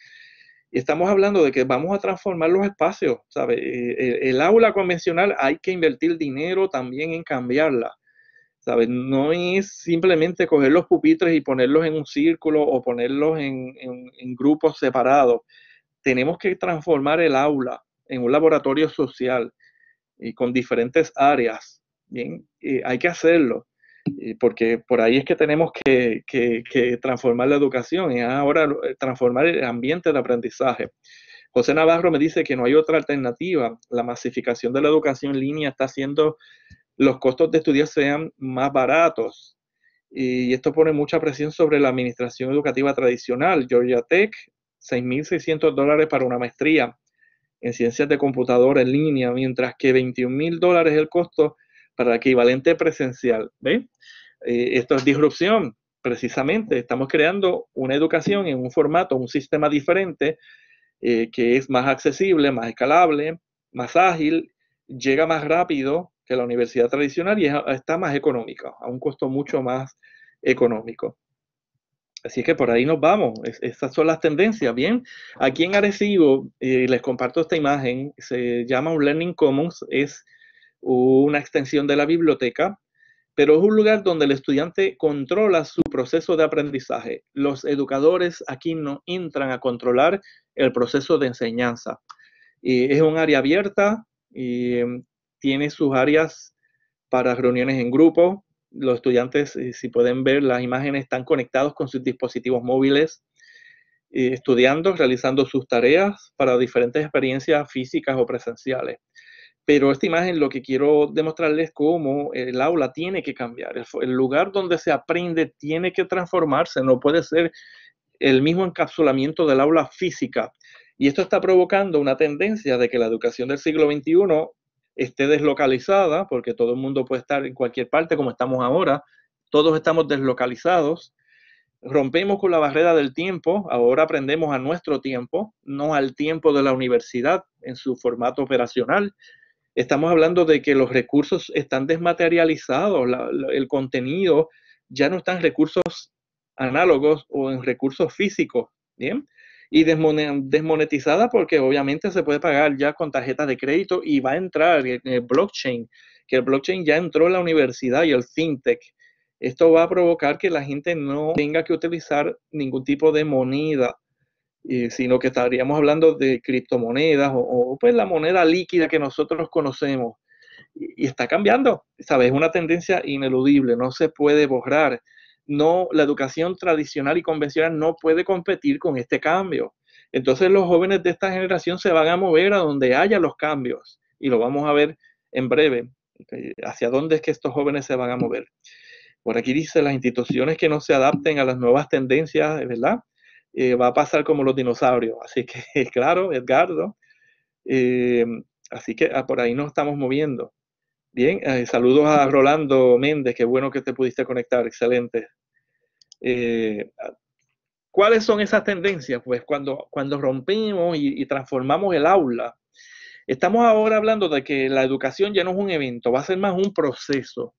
B: estamos hablando de que vamos a transformar los espacios, sabes eh, El, aula convencional hay que invertir dinero también en cambiarla, sabes No es simplemente coger los pupitres y ponerlos en un círculo o ponerlos en, grupos separados. Tenemos que transformar el aula en un laboratorio social y con diferentes áreas, ¿bien? Eh, hay que hacerlo porque por ahí es que tenemos que, transformar la educación y ahora eh, transformar el ambiente de aprendizaje. José Navarro me dice que no hay otra alternativa. La masificación de la educación en línea está haciendo los costos de estudiar sean más baratos. Y esto pone mucha presión sobre la administración educativa tradicional. Georgia Tech, 6.600 dólares para una maestría en ciencias de computadora en línea, mientras que 21.000 dólares el costo para equivalente presencial. ¿ve? Eh, esto es disrupción, precisamente. Estamos creando una educación en un formato, un sistema diferente eh, que es más accesible, más escalable, más ágil, llega más rápido que la universidad tradicional y está más económica, a un costo mucho más económico. Así es que por ahí nos vamos. estas son las tendencias. Bien, aquí en Arecibo, eh, les comparto esta imagen, se llama un Learning Commons, es una extensión de la biblioteca, pero es un lugar donde el estudiante controla su proceso de aprendizaje. Los educadores aquí no entran a controlar el proceso de enseñanza. es un área abierta, y em, tiene sus áreas para reuniones en grupo. Los estudiantes, eh, si pueden ver las imágenes, están conectados con sus dispositivos móviles, eh, estudiando, realizando sus tareas para diferentes experiencias físicas o presenciales. Pero esta imagen lo que quiero demostrarles es cómo el aula tiene que cambiar, el, lugar donde se aprende tiene que transformarse, no puede ser el mismo encapsulamiento del aula física. Y esto está provocando una tendencia de que la educación del siglo XXI esté deslocalizada, porque todo el mundo puede estar en cualquier parte como estamos ahora, todos estamos deslocalizados, rompemos con la barrera del tiempo, ahora aprendemos a nuestro tiempo, no al tiempo de la universidad en su formato operacional, Estamos hablando de que los recursos están desmaterializados, el contenido ya no está en recursos análogos o en recursos físicos, ¿bien? Y desmonetizada porque obviamente se puede pagar ya con tarjetas de crédito y va a entrar en el blockchain, que el blockchain ya entró en la universidad y el fintech. Esto va a provocar que la gente no tenga que utilizar ningún tipo de moneda eh, sino que estaríamos hablando de criptomonedas o, pues la moneda líquida que nosotros conocemos. Y, está cambiando, ¿sabes? Es una tendencia ineludible, no se puede borrar. No, la educación tradicional y convencional no puede competir con este cambio. Entonces los jóvenes de esta generación se van a mover a donde haya los cambios y lo vamos a ver en breve, eh, hacia dónde es que estos jóvenes se van a mover. Por aquí dice las instituciones que no se adapten a las nuevas tendencias, ¿verdad? Eh, va a pasar como los dinosaurios. Así que, [LAUGHS] claro, Edgardo, eh, así que ah, por ahí nos estamos moviendo. Bien, eh, saludos a Rolando Méndez, qué bueno que te pudiste conectar, excelente. ¿Cuáles son esas tendencias? Pues cuando, cuando rompimos y, transformamos el aula, estamos ahora hablando de que la educación ya no es un evento, va a ser más un proceso.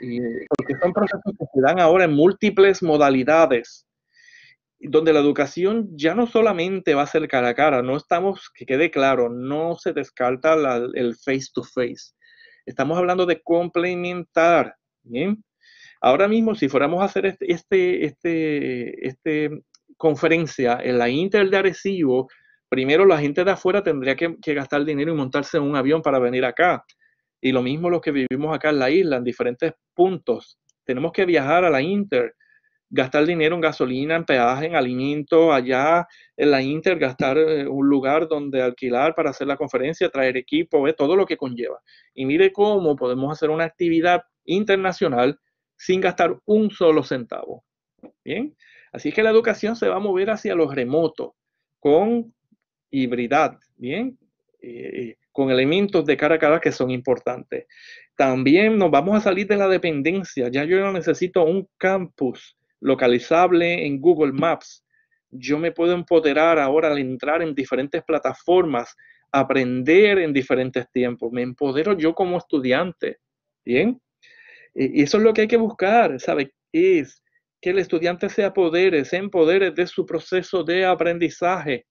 B: porque son procesos que se dan ahora en múltiples modalidades donde la educación ya no solamente va a ser cara a cara, no estamos, que quede claro, no se descarta el face to face. Estamos hablando de complementar. Ahora mismo, si fuéramos a hacer este, este, este, este, conferencia en la Inter de Arecibo, primero la gente de afuera tendría que, que, gastar dinero y montarse en un avión para venir acá. Y lo mismo los que vivimos acá en la isla, en diferentes puntos. Tenemos que viajar a la Inter gastar dinero en gasolina, en peaje, en alimento, allá en la Inter, gastar eh, un lugar donde alquilar para hacer la conferencia, traer equipo, todo lo que conlleva. Y mire cómo podemos hacer una actividad internacional sin gastar un solo centavo. Bien, así que la educación se va a mover hacia los remotos con hibridad, bien, eh, eh, con elementos de cara a cara que son importantes. También nos vamos a salir de la dependencia. Ya yo no necesito un campus localizable en Google Maps. Yo me puedo empoderar ahora al entrar en diferentes plataformas, aprender en diferentes tiempos. Me empodero yo como estudiante. Bien. Y eso es lo que hay que buscar, ¿sabes? Es que el estudiante se apodere, se empodere de su proceso de aprendizaje,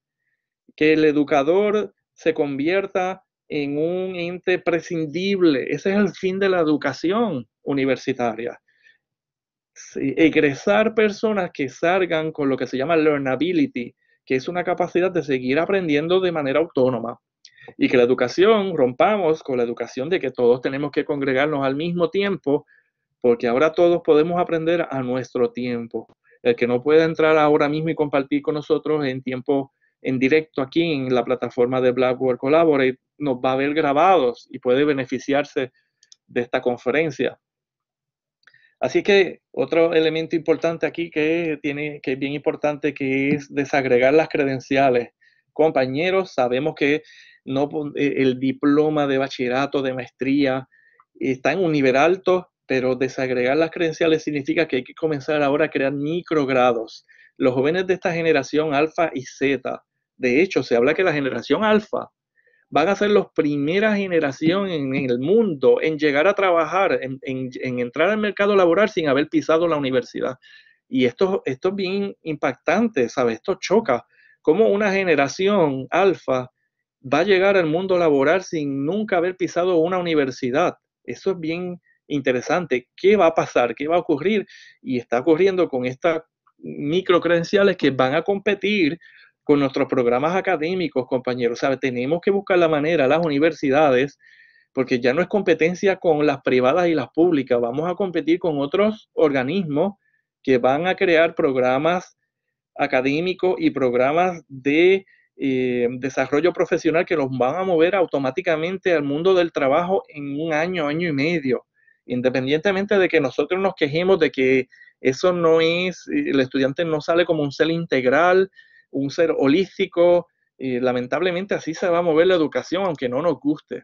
B: que el educador se convierta en un ente prescindible. Ese es el fin de la educación universitaria egresar personas que salgan con lo que se llama learnability, que es una capacidad de seguir aprendiendo de manera autónoma. Y que la educación, rompamos con la educación de que todos tenemos que congregarnos al mismo tiempo, porque ahora todos podemos aprender a nuestro tiempo. El que no pueda entrar ahora mismo y compartir con nosotros en tiempo en directo aquí en la plataforma de Blackboard Collaborate, nos va a ver grabados y puede beneficiarse de esta conferencia. Así que otro elemento importante aquí que, tiene, que es bien importante que es desagregar las credenciales. Compañeros, sabemos que no, eh, el diploma de bachillerato, de maestría, está en un nivel alto, pero desagregar las credenciales significa que hay que comenzar ahora a crear microgrados. Los jóvenes de esta generación alfa y Z, de hecho, se habla que la generación alfa van a ser los primera generación en, el mundo en llegar a trabajar, en, entrar al mercado laboral sin haber pisado la universidad. Y esto, esto es bien impactante, ¿sabes? Esto choca. Cómo una generación alfa va a llegar al mundo laboral sin nunca haber pisado una universidad. Eso es bien interesante. ¿Qué va a pasar? ¿Qué va a ocurrir? Y está ocurriendo con estas microcredenciales que van a competir con nuestros programas académicos, compañeros. ¿sabe? Tenemos que buscar la manera, las universidades, porque ya no es competencia con las privadas y las públicas, vamos a competir con otros organismos que van a crear programas académicos y programas de eh, desarrollo profesional que los van a mover automáticamente al mundo del trabajo en un año, año y medio, independientemente de que nosotros nos quejemos de que eso no es, el estudiante no sale como un cel integral, un ser holístico. Y lamentablemente así se va a mover la educación, aunque no nos guste.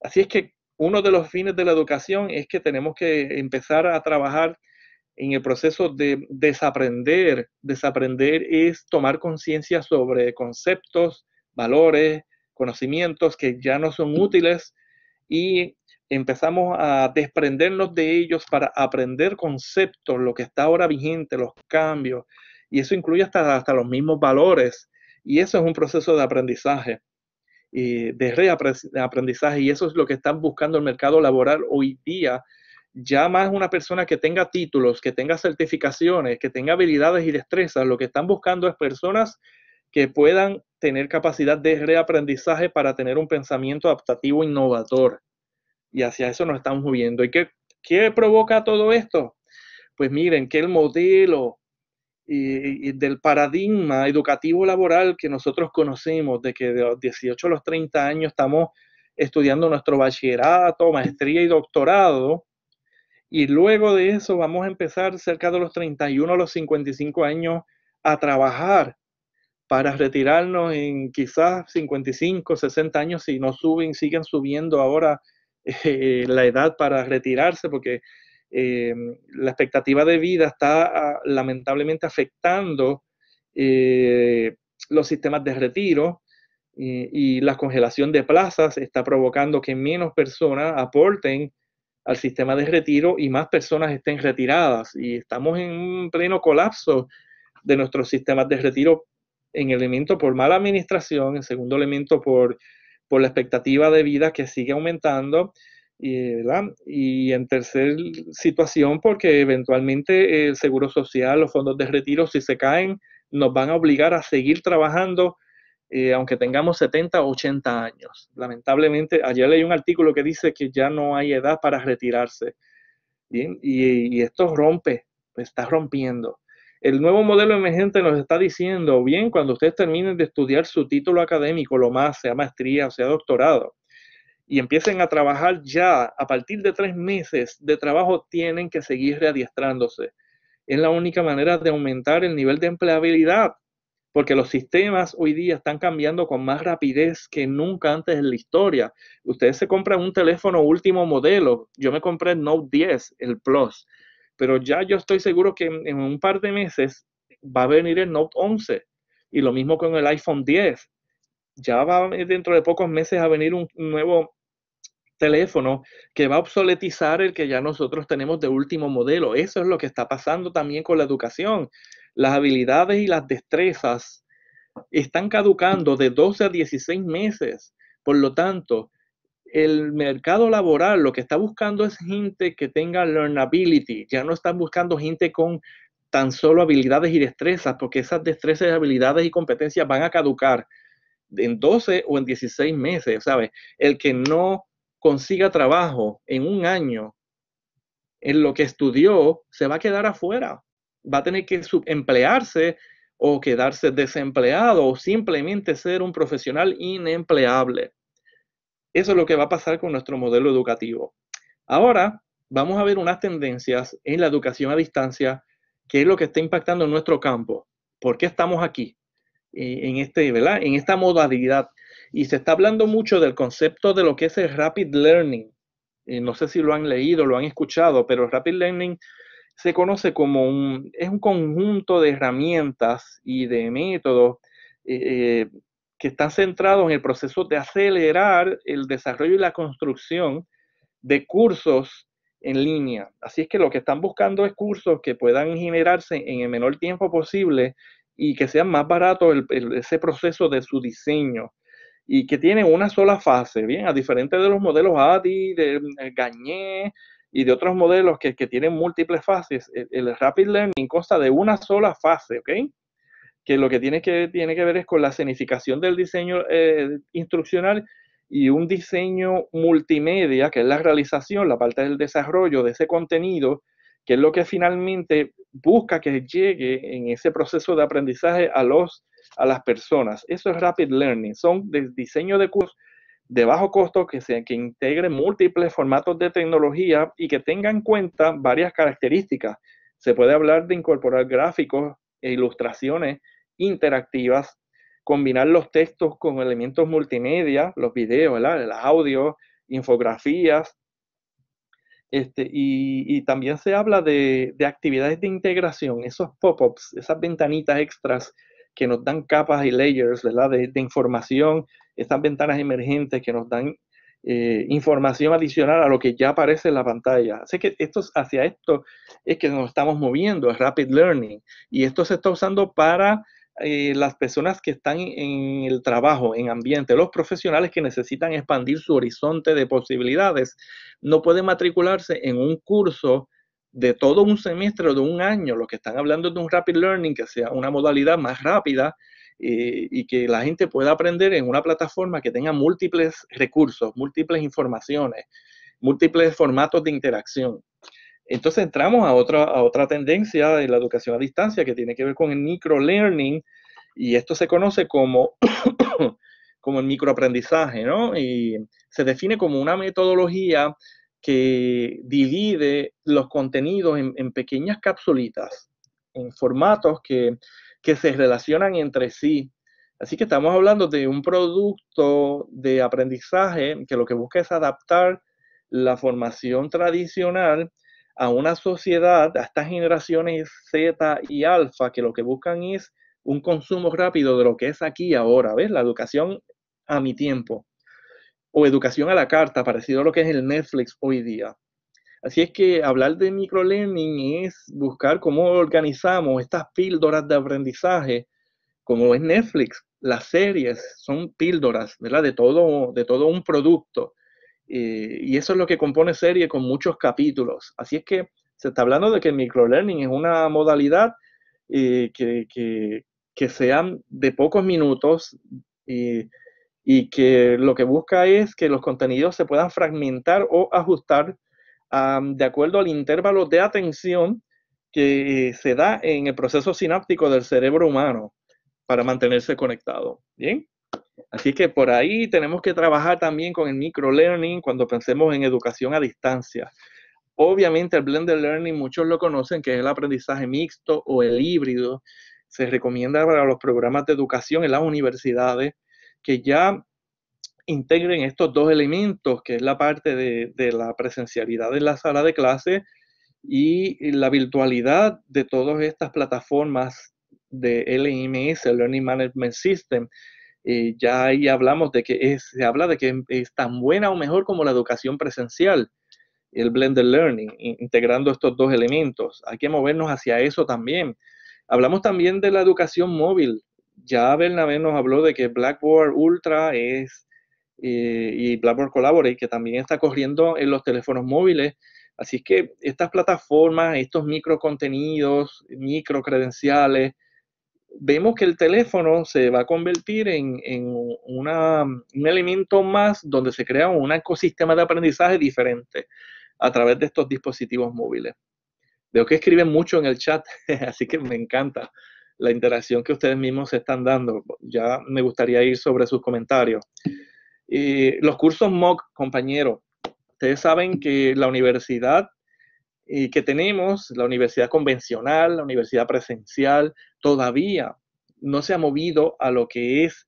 B: Así es que uno de los fines de la educación es que tenemos que empezar a trabajar en el proceso de desaprender. Desaprender es tomar conciencia sobre conceptos, valores, conocimientos que ya no son útiles y empezamos a desprendernos de ellos para aprender conceptos, lo que está ahora vigente, los cambios, y eso incluye hasta, hasta los mismos valores. Y eso es un proceso de aprendizaje, y de reaprendizaje. Y eso es lo que están buscando el mercado laboral hoy día. Ya más una persona que tenga títulos, que tenga certificaciones, que tenga habilidades y destrezas, lo que están buscando es personas que puedan tener capacidad de reaprendizaje para tener un pensamiento adaptativo innovador. Y hacia eso nos estamos moviendo. ¿Y qué, qué provoca todo esto? Pues miren, que el modelo y, del paradigma educativo laboral que nosotros conocemos, de que de los 18 a los 30 años estamos estudiando nuestro bachillerato, maestría y doctorado, y luego de eso vamos a empezar cerca de los 31 a los 55 años a trabajar para retirarnos en quizás 55, 60 años si no suben, siguen subiendo ahora [LAUGHS] eh, la edad para retirarse, porque eh, la expectativa de vida está ah, lamentablemente afectando eh, los sistemas de retiro y la congelación de plazas está provocando que menos personas aporten al sistema de retiro y más personas estén retiradas. Y estamos en un pleno colapso de nuestros sistemas de retiro en elemento por mala administración, en segundo elemento por, por la expectativa de vida que sigue aumentando y, ¿verdad? y en tercer situación, porque eventualmente el seguro social, los fondos de retiro, si se caen, nos van a obligar a seguir trabajando eh, aunque tengamos 70 o 80 años. Lamentablemente, ayer leí un artículo que dice que ya no hay edad para retirarse. Y, y, esto rompe, está rompiendo. El nuevo modelo emergente nos está diciendo, bien, cuando ustedes terminen de estudiar su título académico, lo más, sea maestría o sea doctorado, y empiecen a trabajar ya, a partir de tres meses de trabajo tienen que seguir readiestrándose. Es la única manera de aumentar el nivel de empleabilidad, porque los sistemas hoy día están cambiando con más rapidez que nunca antes en la historia. Ustedes se compran un teléfono último modelo, yo me compré el Note 10, el Plus, pero ya yo estoy seguro que en, un par de meses va a venir el Note 11 y lo mismo con el iPhone 10 ya va dentro de pocos meses a venir un nuevo teléfono que va a obsoletizar el que ya nosotros tenemos de último modelo. Eso es lo que está pasando también con la educación. Las habilidades y las destrezas están caducando de 12 a 16 meses. Por lo tanto, el mercado laboral lo que está buscando es gente que tenga learnability. Ya no están buscando gente con tan solo habilidades y destrezas, porque esas destrezas, habilidades y competencias van a caducar en 12 o en 16 meses, ¿sabes? El que no consiga trabajo en un año, en lo que estudió, se va a quedar afuera. Va a tener que subemplearse o quedarse desempleado o simplemente ser un profesional inempleable. Eso es lo que va a pasar con nuestro modelo educativo. Ahora vamos a ver unas tendencias en la educación a distancia, que es lo que está impactando en nuestro campo. ¿Por qué estamos aquí? Eh, en, este, en esta modalidad. Y se está hablando mucho del concepto de lo que es el rapid learning. Eh, no sé si lo han leído, lo han escuchado, pero el rapid learning se conoce como un, es un conjunto de herramientas y de métodos eh, que están centrados en el proceso de acelerar el desarrollo y la construcción de cursos en línea. Así es que lo que están buscando es cursos que puedan generarse en el menor tiempo posible y que sea más barato ese proceso de su diseño y que tiene una sola fase, bien, a diferente de los modelos ADI, de eh, Gagné y de otros modelos que, tienen múltiples fases, el, Rapid Learning consta de una sola fase, ¿ok? Que lo que tiene que, tiene que ver es con la escenificación del diseño eh, instruccional y un diseño multimedia, que es la realización, la parte del desarrollo de ese contenido que es lo que finalmente busca que llegue en ese proceso de aprendizaje a, los, a las personas. Eso es Rapid Learning, son diseños diseño de cursos de bajo costo que, se, que integren múltiples formatos de tecnología y que tengan en cuenta varias características. Se puede hablar de incorporar gráficos e ilustraciones interactivas, combinar los textos con elementos multimedia, los videos, el audio, infografías, este, y, también se habla de, actividades de integración, esos pop-ups, esas ventanitas extras que nos dan capas y layers De, información, esas ventanas emergentes que nos dan eh, información adicional a lo que ya aparece en la pantalla. Así que esto, hacia esto es que nos estamos moviendo, es rapid learning, y esto se está usando para eh, las personas que están en el trabajo, en ambiente, los profesionales que necesitan expandir su horizonte de posibilidades, no pueden matricularse en un curso de todo un semestre o de un año. Lo que están hablando de un rapid learning, que sea una modalidad más rápida, eh, y que la gente pueda aprender en una plataforma que tenga múltiples recursos, múltiples informaciones, múltiples formatos de interacción. Entonces entramos a otra, otra tendencia de la educación a distancia que tiene que ver con el microlearning y esto se conoce como, [COUGHS] como el microaprendizaje, ¿no? Y se define como una metodología que divide los contenidos en, pequeñas capsulitas, en formatos que, que se relacionan entre sí. Así que estamos hablando de un producto de aprendizaje que lo que busca es adaptar la formación tradicional a una sociedad, a estas generaciones Z y alfa, que lo que buscan es un consumo rápido de lo que es aquí ahora, ¿ves? La educación a mi tiempo, o educación a la carta, parecido a lo que es el Netflix hoy día. Así es que hablar de microlearning es buscar cómo organizamos estas píldoras de aprendizaje, como es Netflix, las series son píldoras, ¿verdad? De todo, de todo un producto. Eh, y eso es lo que compone serie con muchos capítulos. Así es que se está hablando de que el microlearning es una modalidad eh, que, sean de pocos minutos y que lo que busca es que los contenidos se puedan fragmentar o ajustar de acuerdo al intervalo de atención que eh, se da en el proceso sináptico del cerebro humano para mantenerse conectado. Bien. Así que por ahí tenemos que trabajar también con el microlearning cuando pensemos en educación a distancia. Obviamente el blended learning muchos lo conocen, que es el aprendizaje mixto o el híbrido. Se recomienda para los programas de educación en las universidades que ya integren estos dos elementos, que es la parte de, la presencialidad en la sala de clase y la virtualidad de todas estas plataformas de LMS, Learning Management System eh, ya ahí hablamos de que es, se habla de que es, tan buena o mejor como la educación presencial, el blended learning, integrando estos dos elementos. Hay que movernos hacia eso también. Hablamos también de la educación móvil. Ya Bernabé nos habló de que Blackboard Ultra es eh, y Blackboard Collaborate, que también está corriendo en los teléfonos móviles. Así que estas plataformas, estos micro contenidos, micro credenciales, vemos que el teléfono se va a convertir en, un elemento más donde se crea un ecosistema de aprendizaje diferente a través de estos dispositivos móviles. Veo que escriben mucho en el chat, [LAUGHS] así que me encanta la interacción que ustedes mismos se están dando. Ya me gustaría ir sobre sus comentarios. Eh, los cursos MOOC, compañeros, ustedes saben que la universidad y que tenemos, la universidad convencional, la universidad presencial, todavía no se ha movido a lo que es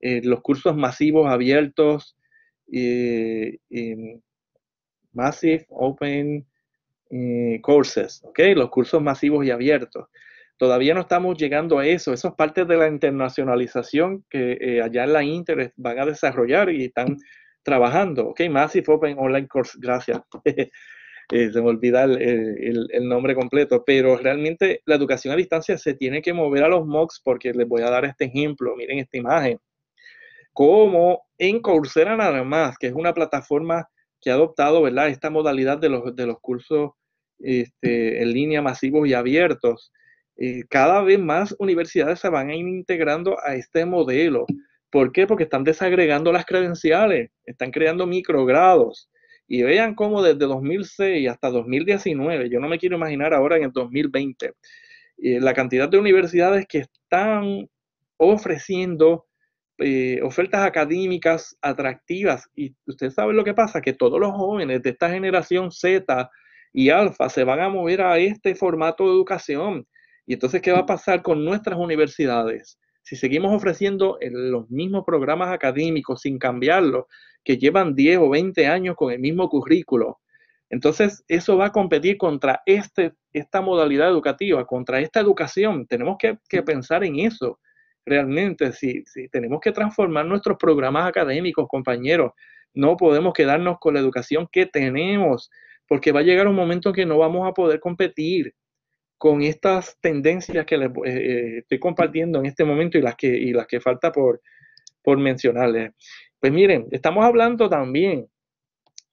B: eh, los cursos masivos abiertos, y eh, Massive Open eh, Courses, ¿okay? los cursos masivos y abiertos. Todavía no estamos llegando a eso. Eso es parte de la internacionalización que allá en la Inter van a desarrollar y están trabajando. Ok, Massive Open Online Course, gracias. [LAUGHS] Eh, se me olvida el, nombre completo, pero realmente la educación a distancia se tiene que mover a los MOOCs porque les voy a dar este ejemplo, miren esta imagen. Como en Coursera nada más, que es una plataforma que ha adoptado ¿verdad? esta modalidad de los, cursos este, en línea masivos y abiertos, eh, cada vez más universidades se van a ir integrando a este modelo. ¿Por qué? Porque están desagregando las credenciales, están creando microgrados. Y vean cómo desde 2006 hasta 2019, yo no me quiero imaginar ahora en el 2020, eh, la cantidad de universidades que están ofreciendo eh, ofertas académicas atractivas. Y usted sabe lo que pasa, que todos los jóvenes de esta generación Z y alfa se van a mover a este formato de educación. Y entonces, ¿qué va a pasar con nuestras universidades? si seguimos ofreciendo eh, los mismos programas académicos sin cambiarlos, que llevan 10 o 20 años con el mismo currículo, entonces eso va a competir contra este, esta modalidad educativa, contra esta educación. Tenemos que, pensar en eso realmente, si, si, tenemos que transformar nuestros programas académicos, compañeros, no podemos quedarnos con la educación que tenemos, porque va a llegar un momento en que no vamos a poder competir con estas tendencias que les eh, eh, estoy compartiendo en este momento y las que, y las que falta por, por mencionarles. Pues miren, estamos hablando también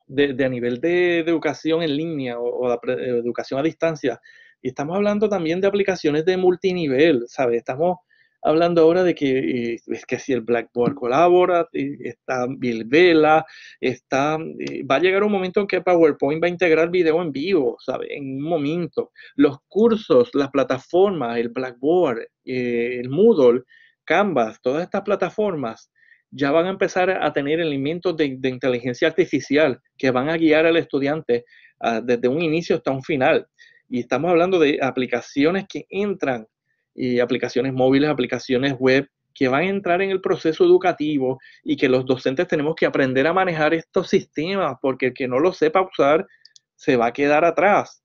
B: de, a nivel de, educación en línea o, o de eh, educación a distancia, y estamos hablando también de aplicaciones de multinivel, ¿sabes? Estamos hablando ahora de que eh, es que si el Blackboard colabora, está Bill Vela, está, eh, va a llegar un momento en que PowerPoint va a integrar video en vivo, ¿sabe? En un momento. Los cursos, las plataformas, el Blackboard, eh, el Moodle, Canvas, todas estas plataformas ya van a empezar a tener elementos de, inteligencia artificial que van a guiar al estudiante ah, desde un inicio hasta un final. Y estamos hablando de aplicaciones que entran y aplicaciones móviles, aplicaciones web, que van a entrar en el proceso educativo y que los docentes tenemos que aprender a manejar estos sistemas, porque el que no lo sepa usar se va a quedar atrás.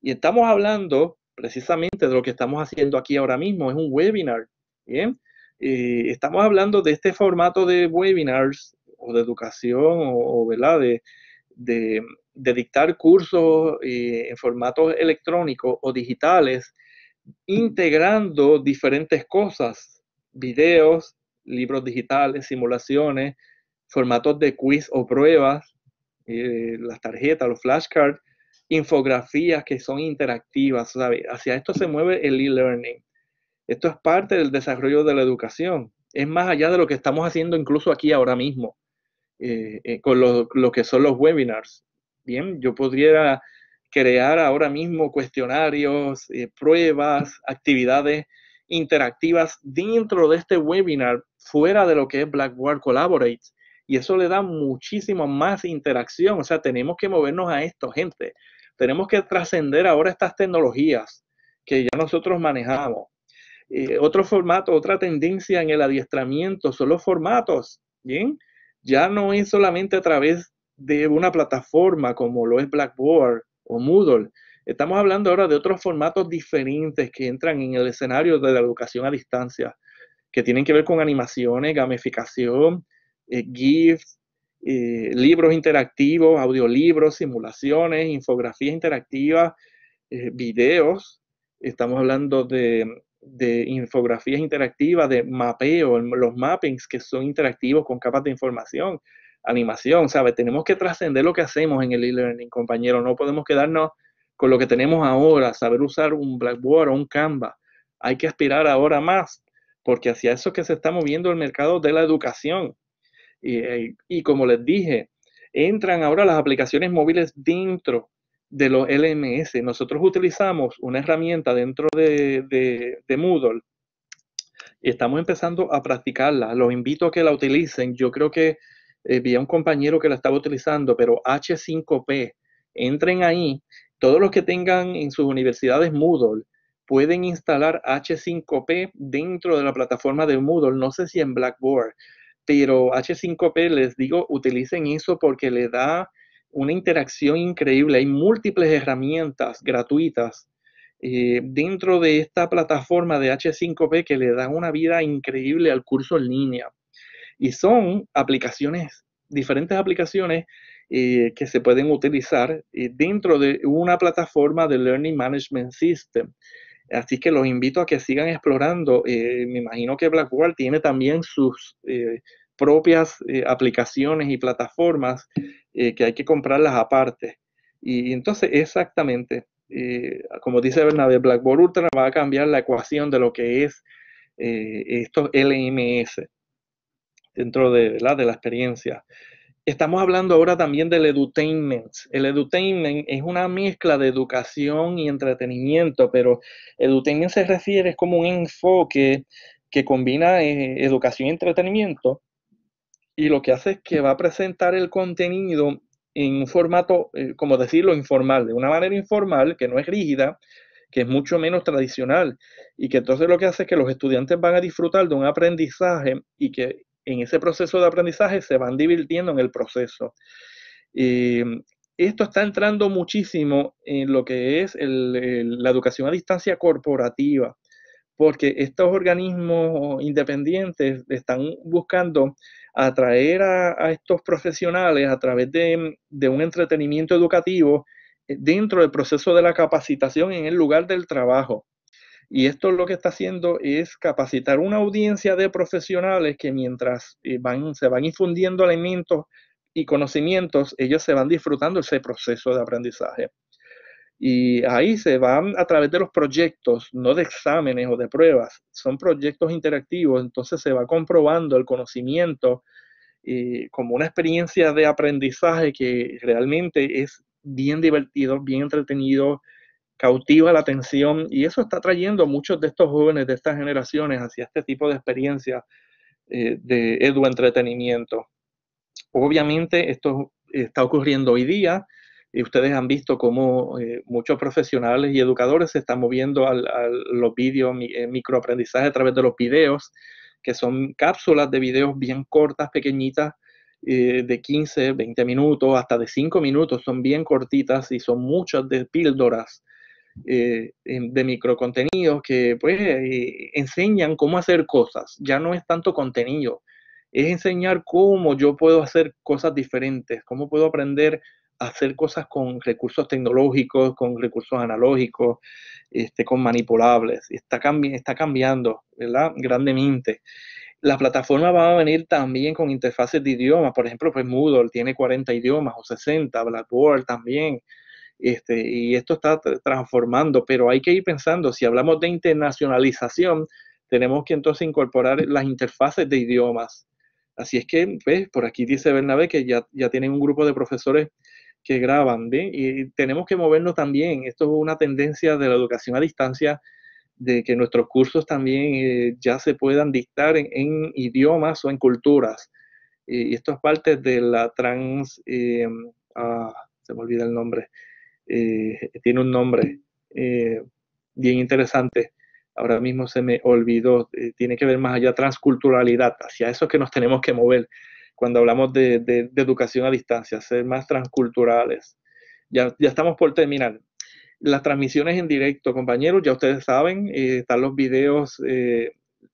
B: Y estamos hablando precisamente de lo que estamos haciendo aquí ahora mismo, es un webinar. ¿bien? Eh, estamos hablando de este formato de webinars o de educación o, De, dictar cursos eh, en formatos electrónicos o digitales integrando diferentes cosas, videos, libros digitales, simulaciones, formatos de quiz o pruebas, eh, las tarjetas, los flashcards, infografías que son interactivas, ¿sabes? Hacia esto se mueve el e-learning. Esto es parte del desarrollo de la educación. Es más allá de lo que estamos haciendo incluso aquí ahora mismo, eh, eh, con lo, que son los webinars. Bien, yo podría crear ahora mismo cuestionarios, eh, pruebas, actividades interactivas dentro de este webinar, fuera de lo que es Blackboard Collaborate. Y eso le da muchísimo más interacción. O sea, tenemos que movernos a esto, gente. Tenemos que trascender ahora estas tecnologías que ya nosotros manejamos. Eh, otro formato, otra tendencia en el adiestramiento son los formatos. Bien, ya no es solamente a través de una plataforma como lo es Blackboard o Moodle. Estamos hablando ahora de otros formatos diferentes que entran en el escenario de la educación a distancia, que tienen que ver con animaciones, gamificación, eh, GIFs, eh, libros interactivos, audiolibros, simulaciones, infografías interactivas, eh, videos. Estamos hablando de, de, infografías interactivas, de mapeo, los mappings que son interactivos con capas de información animación, ¿sabes? Tenemos que trascender lo que hacemos en el e-learning, compañero. No podemos quedarnos con lo que tenemos ahora, saber usar un Blackboard o un Canva. Hay que aspirar ahora más, porque hacia eso es que se está moviendo el mercado de la educación. Y, eh, como les dije, entran ahora las aplicaciones móviles dentro de los LMS. Nosotros utilizamos una herramienta dentro de, de, de Moodle y estamos empezando a practicarla. Los invito a que la utilicen. Yo creo que eh, vi a un compañero que la estaba utilizando, pero H5P, entren ahí, todos los que tengan en sus universidades Moodle, pueden instalar H5P dentro de la plataforma de Moodle, no sé si en Blackboard, pero H5P les digo, utilicen eso porque le da una interacción increíble. Hay múltiples herramientas gratuitas eh, dentro de esta plataforma de H5P que le da una vida increíble al curso en línea. Y son aplicaciones, diferentes aplicaciones eh, que se pueden utilizar eh, dentro de una plataforma de Learning Management System. Así que los invito a que sigan explorando. Eh, me imagino que Blackboard tiene también sus propias aplicaciones y plataformas que hay que comprarlas aparte. Y, entonces, exactamente, como dice Bernabé, Blackboard Ultra va a cambiar la ecuación de lo que es estos LMS dentro de, de la experiencia. Estamos hablando ahora también del edutainment. El edutainment es una mezcla de educación y entretenimiento, pero edutainment se refiere es como un enfoque que combina eh, educación y entretenimiento y lo que hace es que va a presentar el contenido en un formato, eh, como decirlo, informal, de una manera informal que no es rígida, que es mucho menos tradicional y que entonces lo que hace es que los estudiantes van a disfrutar de un aprendizaje y que en ese proceso de aprendizaje se van divirtiendo en el proceso. esto está entrando muchísimo en lo que es la educación a distancia corporativa, porque estos organismos independientes están buscando atraer a, estos profesionales a través de un entretenimiento educativo eh, dentro del proceso de la capacitación en el lugar del trabajo. Y esto lo que está haciendo es capacitar una audiencia de profesionales que mientras eh, se van infundiendo elementos y conocimientos, ellos se van disfrutando ese proceso de aprendizaje. Y ahí se van a través de los proyectos, no de exámenes o de pruebas, son proyectos interactivos, entonces se va comprobando el conocimiento eh, como una experiencia de aprendizaje que realmente es bien divertido, bien entretenido, cautiva la atención y eso está trayendo a muchos de estos jóvenes, de estas generaciones, hacia este tipo de experiencias eh, de eduentretenimiento. Obviamente esto está ocurriendo hoy día y ustedes han visto cómo eh, muchos profesionales y educadores se están moviendo a los vídeos, eh, microaprendizaje a través de los videos, que son cápsulas de videos bien cortas, pequeñitas, de 15, 20 minutos, hasta de 5 minutos, son bien cortitas y son muchas de píldoras eh, de microcontenidos que pues eh, enseñan cómo hacer cosas. Ya no es tanto contenido, es enseñar cómo yo puedo hacer cosas diferentes, cómo puedo aprender a hacer cosas con recursos tecnológicos, con recursos analógicos, este, con manipulables. Está, cambiando, ¿verdad? Grandemente. La plataforma va a venir también con interfaces de idiomas, por ejemplo, pues Moodle tiene 40 idiomas o 60, Blackboard también. Este, y esto está transformando, pero hay que ir pensando, si hablamos de internacionalización, tenemos que entonces incorporar las interfaces de idiomas. Así es que, ¿ves? por aquí dice Bernabé que ya, ya tienen un grupo de profesores que graban, ¿ve? y tenemos que movernos también. Esto es una tendencia de la educación a distancia, de que nuestros cursos también eh, ya se puedan dictar en, idiomas o en culturas. y esto es parte de la trans, eh, ah, se me olvida el nombre, eh, tiene un nombre eh, bien interesante, ahora mismo se me olvidó, eh, tiene que ver más allá transculturalidad, hacia eso es que nos tenemos que mover cuando hablamos de, educación a distancia, ser más transculturales. Ya, ya, estamos por terminar. Las transmisiones en directo, compañeros, ya ustedes saben, están los videos,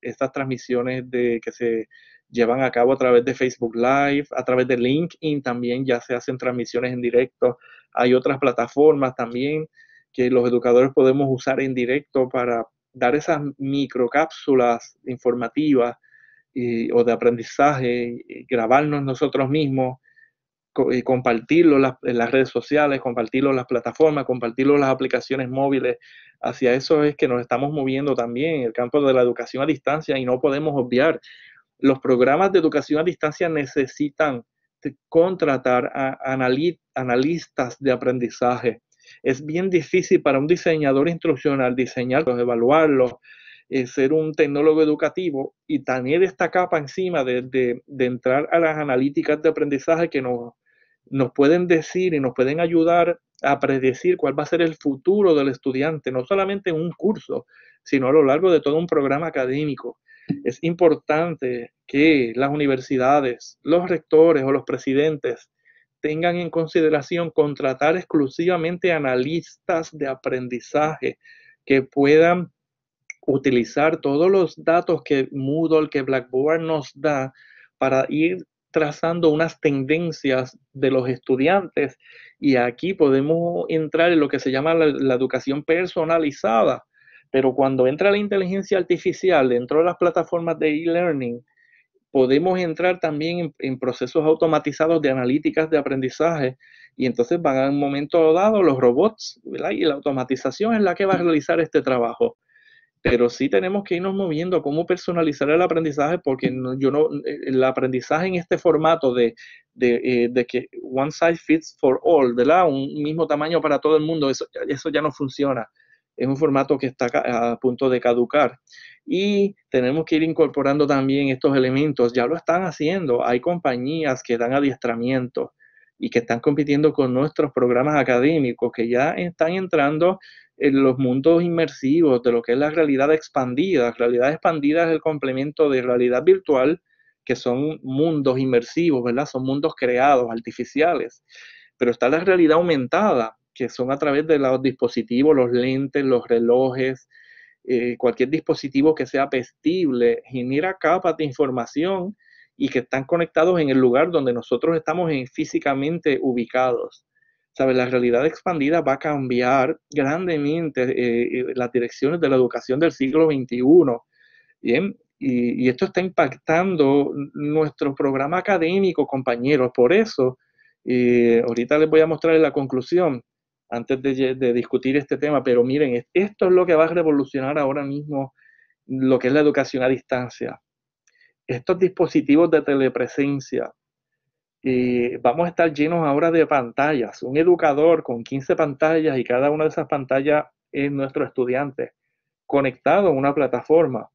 B: estas transmisiones que se llevan a cabo a través de Facebook Live, a través de LinkedIn también ya se hacen transmisiones en directo hay otras plataformas también que los educadores podemos usar en directo para dar esas microcápsulas informativas o de aprendizaje, grabarnos nosotros mismos y compartirlo en las redes sociales, compartirlo en las plataformas, compartirlo en las aplicaciones móviles. Hacia eso es que nos estamos moviendo también en el campo de la educación a distancia y no podemos obviar. Los programas de educación a distancia necesitan contratar a analistas de aprendizaje. Es bien difícil para un diseñador instruccional diseñarlos, evaluarlos, eh, ser un tecnólogo educativo y tener esta capa encima de, entrar a las analíticas de aprendizaje que nos, nos pueden decir y nos pueden ayudar a predecir cuál va a ser el futuro del estudiante, no solamente en un curso, sino a lo largo de todo un programa académico. Es importante que las universidades, los rectores o los presidentes tengan en consideración contratar exclusivamente analistas de aprendizaje que puedan utilizar todos los datos que Moodle, que Blackboard nos da para ir trazando unas tendencias de los estudiantes y aquí podemos entrar en lo que se llama la, la educación personalizada, pero cuando entra la inteligencia artificial dentro de las plataformas de e-learning, podemos entrar también en, procesos automatizados de analíticas de aprendizaje y entonces van a un momento dado los robots ¿verdad? y la automatización es la que va a realizar este trabajo. Pero sí tenemos que irnos moviendo cómo personalizar el aprendizaje porque yo no, el aprendizaje en este formato eh, de, que one size fits for all, ¿verdad? un mismo tamaño para todo el mundo, eso, eso ya no funciona es un formato que está a punto de caducar. Y tenemos que ir incorporando también estos elementos. Ya lo están haciendo. Hay compañías que dan adiestramiento y que están compitiendo con nuestros programas académicos, que ya están entrando en los mundos inmersivos de lo que es la realidad expandida. Realidad expandida es el complemento de realidad virtual, que son mundos inmersivos, ¿verdad? Son mundos creados, artificiales. Pero está la realidad aumentada, que son a través de los dispositivos, los lentes, los relojes, eh, cualquier dispositivo que sea pestible, genera capas de información y que están conectados en el lugar donde nosotros estamos físicamente ubicados. ¿Sabe? La realidad expandida va a cambiar grandemente eh, eh, las direcciones de la educación del siglo XXI. ¿bien? Y, esto está impactando nuestro programa académico, compañeros. Por eso, ahorita les voy a mostrar la conclusión antes de, discutir este tema, pero miren, esto es lo que va a revolucionar ahora mismo lo que es la educación a distancia. Estos dispositivos de telepresencia, eh, vamos a estar llenos ahora de pantallas. Un educador con 15 pantallas y cada una de esas pantallas es nuestro estudiante, conectado a una plataforma.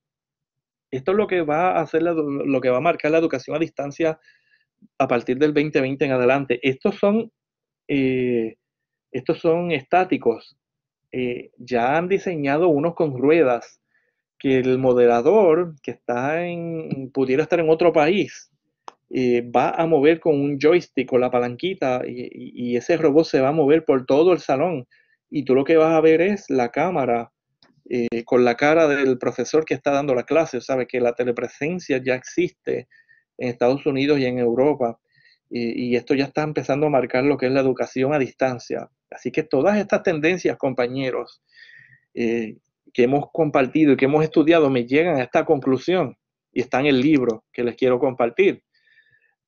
B: Esto es lo que va a hacer lo que va a marcar la educación a distancia a partir del 2020 en adelante. Estos son eh, estos son estáticos. Eh, ya han diseñado unos con ruedas que el moderador que está en, pudiera estar en otro país eh, va a mover con un joystick, o la palanquita, y, ese robot se va a mover por todo el salón. Y tú lo que vas a ver es la cámara eh, con la cara del profesor que está dando la clase. Sabes que la telepresencia ya existe en Estados Unidos y en Europa y, esto ya está empezando a marcar lo que es la educación a distancia. Así que todas estas tendencias, compañeros, eh, que hemos compartido y que hemos estudiado me llegan a esta conclusión y está en el libro que les quiero compartir.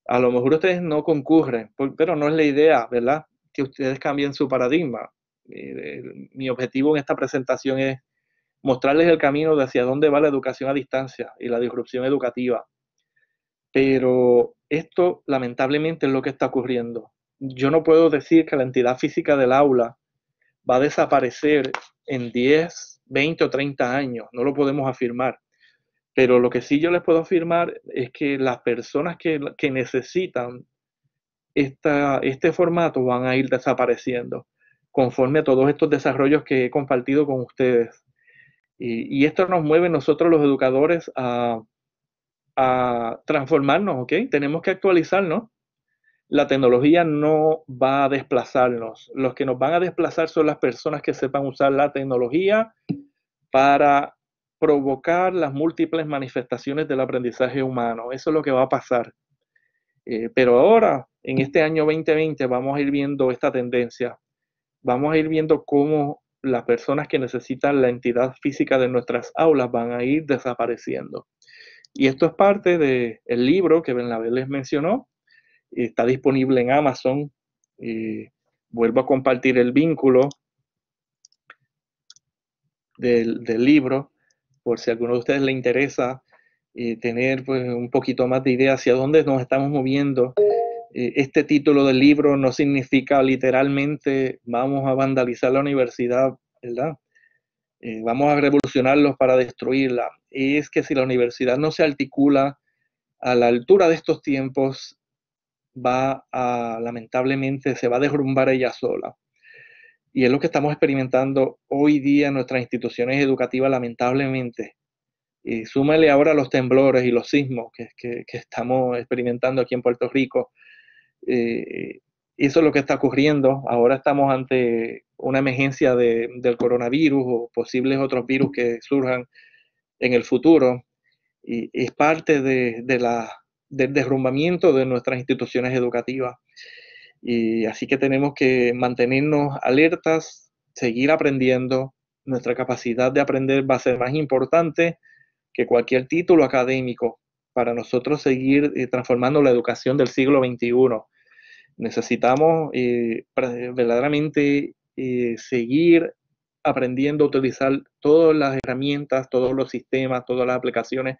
B: A lo mejor ustedes no concurren, pero no es la idea, ¿verdad? Que ustedes cambien su paradigma. Eh, mi objetivo en esta presentación es mostrarles el camino de hacia dónde va la educación a distancia y la disrupción educativa. Pero esto lamentablemente es lo que está ocurriendo. Yo no puedo decir que la entidad física del aula va a desaparecer en 10, 20 o 30 años, no lo podemos afirmar. Pero lo que sí yo les puedo afirmar es que las personas que, necesitan esta, este formato van a ir desapareciendo conforme a todos estos desarrollos que he compartido con ustedes. y esto nos mueve nosotros los educadores a, a transformarnos, ¿ok? Tenemos que actualizarnos. La tecnología no va a desplazarnos. Los que nos van a desplazar son las personas que sepan usar la tecnología para provocar las múltiples manifestaciones del aprendizaje humano. Eso es lo que va a pasar. Eh, pero ahora, en este año 2020, vamos a ir viendo esta tendencia. Vamos a ir viendo cómo las personas que necesitan la entidad física de nuestras aulas van a ir desapareciendo. Y esto es parte del libro que Bernabé les mencionó. Está disponible en Amazon. vuelvo a compartir el vínculo del, libro por si alguno de ustedes le interesa eh, tener pues, un poquito más de idea hacia dónde nos estamos moviendo. Eh, este título del libro no significa literalmente vamos a vandalizar la universidad, ¿verdad? Eh, vamos a revolucionarlos para destruirla, es que si la universidad no se articula a la altura de estos tiempos, va a, lamentablemente, se va a derrumbar ella sola. Y es lo que estamos experimentando hoy día en nuestras instituciones educativas, lamentablemente. Y súmale ahora los temblores y los sismos que, estamos experimentando aquí en Puerto Rico. Eh, eso es lo que está ocurriendo. Ahora estamos ante una emergencia del coronavirus o posibles otros virus que surjan en el futuro. Y es parte del derrumbamiento de nuestras instituciones educativas. Y así que tenemos que mantenernos alertas, seguir aprendiendo. Nuestra capacidad de aprender va a ser más importante que cualquier título académico para nosotros seguir eh, transformando la educación del siglo XXI Necesitamos eh, verdaderamente eh, seguir aprendiendo a utilizar todas las herramientas, todos los sistemas, todas las aplicaciones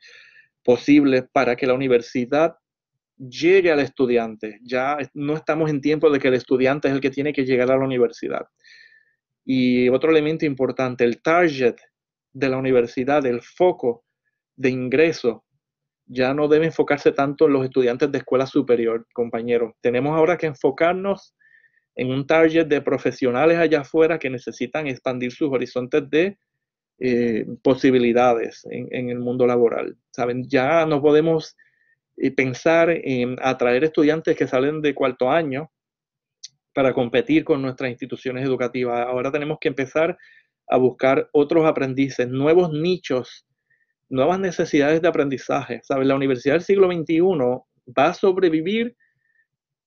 B: posibles para que la universidad llegue al estudiante. Ya no estamos en tiempo de que el estudiante es el que tiene que llegar a la universidad. Y otro elemento importante, el target de la universidad, el foco de ingreso ya no debe enfocarse tanto en los estudiantes de escuela superior, compañeros. Tenemos ahora que enfocarnos en un target de profesionales allá afuera que necesitan expandir sus horizontes de eh, posibilidades en, el mundo laboral. ¿Saben? Ya no podemos eh, pensar en atraer estudiantes que salen de cuarto año para competir con nuestras instituciones educativas. Ahora tenemos que empezar a buscar otros aprendices, nuevos nichos nuevas necesidades de aprendizaje. La universidad del siglo XXI va a sobrevivir